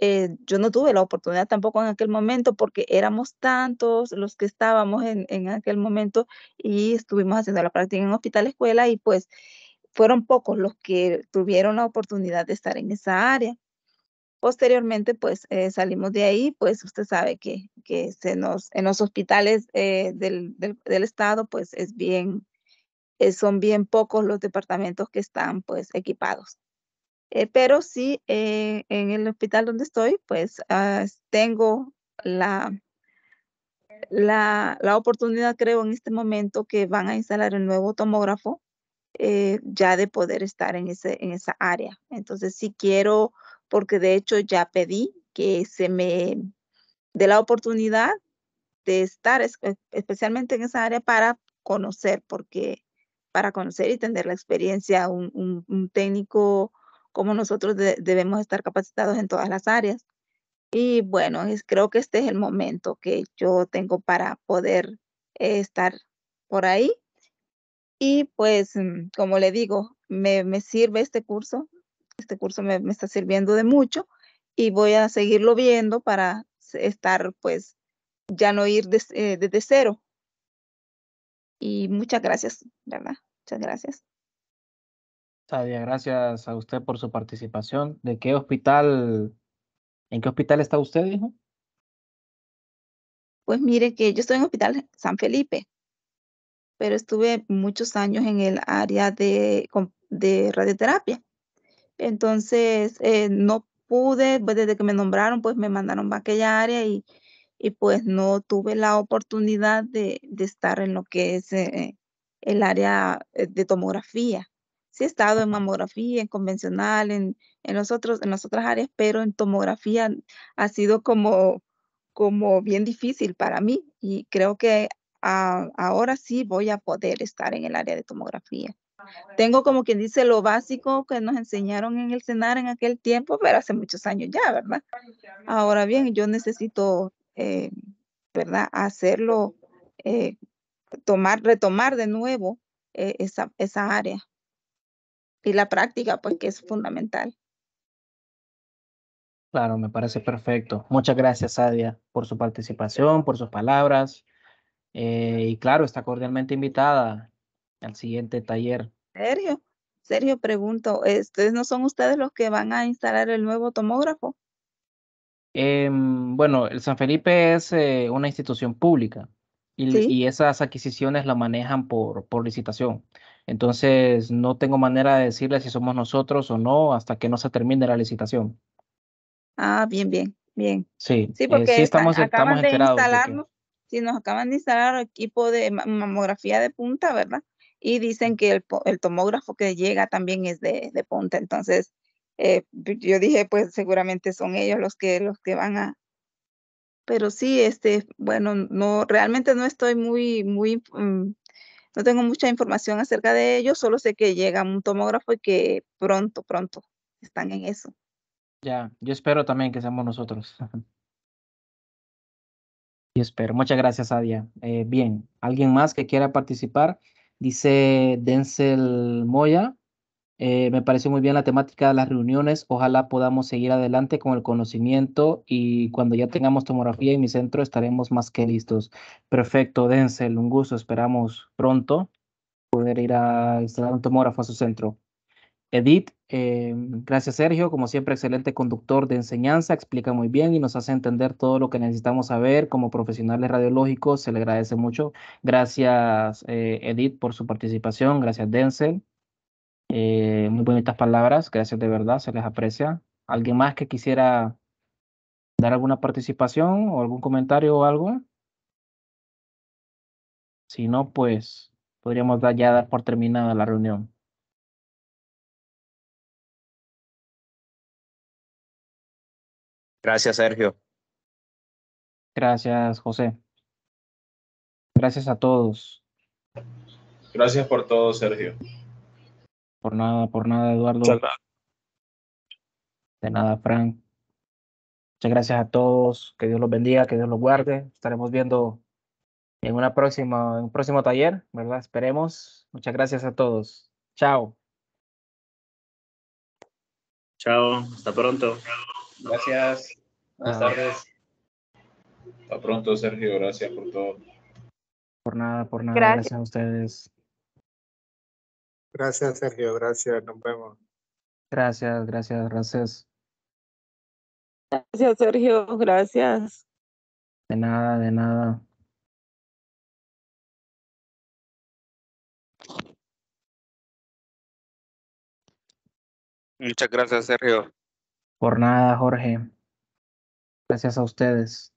B: eh, yo no tuve la oportunidad tampoco en aquel momento porque éramos tantos los que estábamos en, en aquel momento y estuvimos haciendo la práctica en hospital escuela y pues fueron pocos los que tuvieron la oportunidad de estar en esa área. Posteriormente, pues eh, salimos de ahí, pues usted sabe que, que se nos, en los hospitales eh, del, del, estado, pues es bien, eh, son bien pocos los departamentos que están pues equipados. pero sí, en el hospital donde estoy, pues ah, tengo la, la, la, oportunidad, creo, en este momento que van a instalar el nuevo tomógrafo, ya de poder estar en, ese, en esa área. Entonces, sí quiero porque de hecho ya pedí que se me dé la oportunidad de estar eh, especialmente en esa área para conocer, porque para conocer y tener la experiencia, un, técnico como nosotros debemos estar capacitados en todas las áreas. Y bueno, creo que este es el momento que yo tengo para poder eh, estar por ahí. Y pues, mm, como le digo, me sirve este curso, este curso me, me está sirviendo de mucho y voy a seguirlo viendo para estar, pues, ya no ir eh, desde cero. Y muchas gracias, ¿verdad? Muchas
A: gracias.
D: Sadia, gracias a usted por su participación. ¿De qué hospital, en qué hospital está usted, hijo?
B: Pues mire que yo estoy en el Hospital San Felipe, pero estuve muchos años en el área de, de radioterapia. Entonces, eh, no pude, pues desde que me nombraron, pues me mandaron a aquella área y, pues no tuve la oportunidad de, estar en lo que es eh, el área eh, de tomografía. Sí he estado en mamografía, en convencional, en, los otros, en las otras áreas, pero en tomografía ha sido como, como bien difícil para mí y creo que ahora sí voy a poder estar en el área de tomografía. Tengo como quien dice lo básico que nos enseñaron en el cenar en aquel tiempo, pero hace muchos años ya, ¿verdad? Ahora bien, yo necesito, eh, ¿verdad? Hacerlo, eh, tomar, retomar de nuevo eh, esa, esa área. Y la práctica, pues que es fundamental.
D: Claro, me parece perfecto. Muchas gracias, Adia, por su participación, por sus palabras. y claro, está cordialmente invitada al siguiente taller.
B: Sergio, serio? pregunto, ¿no son ustedes los que van a instalar el nuevo tomógrafo?
D: Em, bueno, el San Felipe es eh, una institución pública y, y, esas adquisiciones la manejan por, por licitación. Entonces, no tengo manera de decirle si somos nosotros o no hasta que no se termine la licitación.
B: Ah, bien, bien, bien.
D: Sí, sí eh, porque estamos, estamos
B: si nos acaban de instalar equipo de mamografía de punta, ¿verdad? y dicen que el, el tomógrafo que llega también es de, de punta. Entonces, eh, yo dije, pues seguramente son ellos los que, los que van a... Pero sí, este, bueno, no, realmente no estoy muy, muy, mm, no tengo mucha información acerca de ellos, solo sé que llega un tomógrafo y que pronto, pronto están en eso.
D: Ya, yo espero también que seamos nosotros. Yo espero. Muchas gracias, Adia. Eh, bien, ¿alguien más que quiera participar? Dice Denzel Moya, eh, me pareció muy bien la temática de las reuniones. Ojalá podamos seguir adelante con el conocimiento y cuando ya tengamos tomografía en mi centro estaremos más que listos. Perfecto, Denzel, un gusto. Esperamos pronto poder ir a instalar un tomógrafo a su centro. Edith, eh, gracias Sergio, como siempre excelente conductor de enseñanza, explica muy bien y nos hace entender todo lo que necesitamos saber como profesionales radiológicos, se le agradece mucho. Gracias eh, Edith por su participación, gracias Denzel, eh, muy bonitas palabras, gracias de verdad, se les aprecia. ¿Alguien más que quisiera dar alguna participación o algún comentario o algo?
A: Si no, pues podríamos ya dar por terminada la reunión. Gracias, Sergio. Gracias, José.
D: Gracias a todos.
A: Gracias por todo, Sergio.
D: Por nada, por nada, Eduardo. De nada, Frank. Muchas gracias a todos. Que Dios los bendiga, que Dios los guarde. Estaremos viendo en en un próximo taller, ¿verdad? Esperemos. Muchas gracias a todos. Chao.
A: Chao. Hasta pronto. Gracias. Buenas ah. tardes. Hasta pronto, Sergio. Gracias por todo.
D: Por nada, por nada. Gracias, gracias a ustedes.
A: Gracias, Sergio. Gracias. Nos vemos.
D: Gracias, gracias, gracias.
A: Gracias, Sergio. Gracias. De nada, de nada. Muchas gracias, Sergio. Por nada, Jorge. Gracias a ustedes.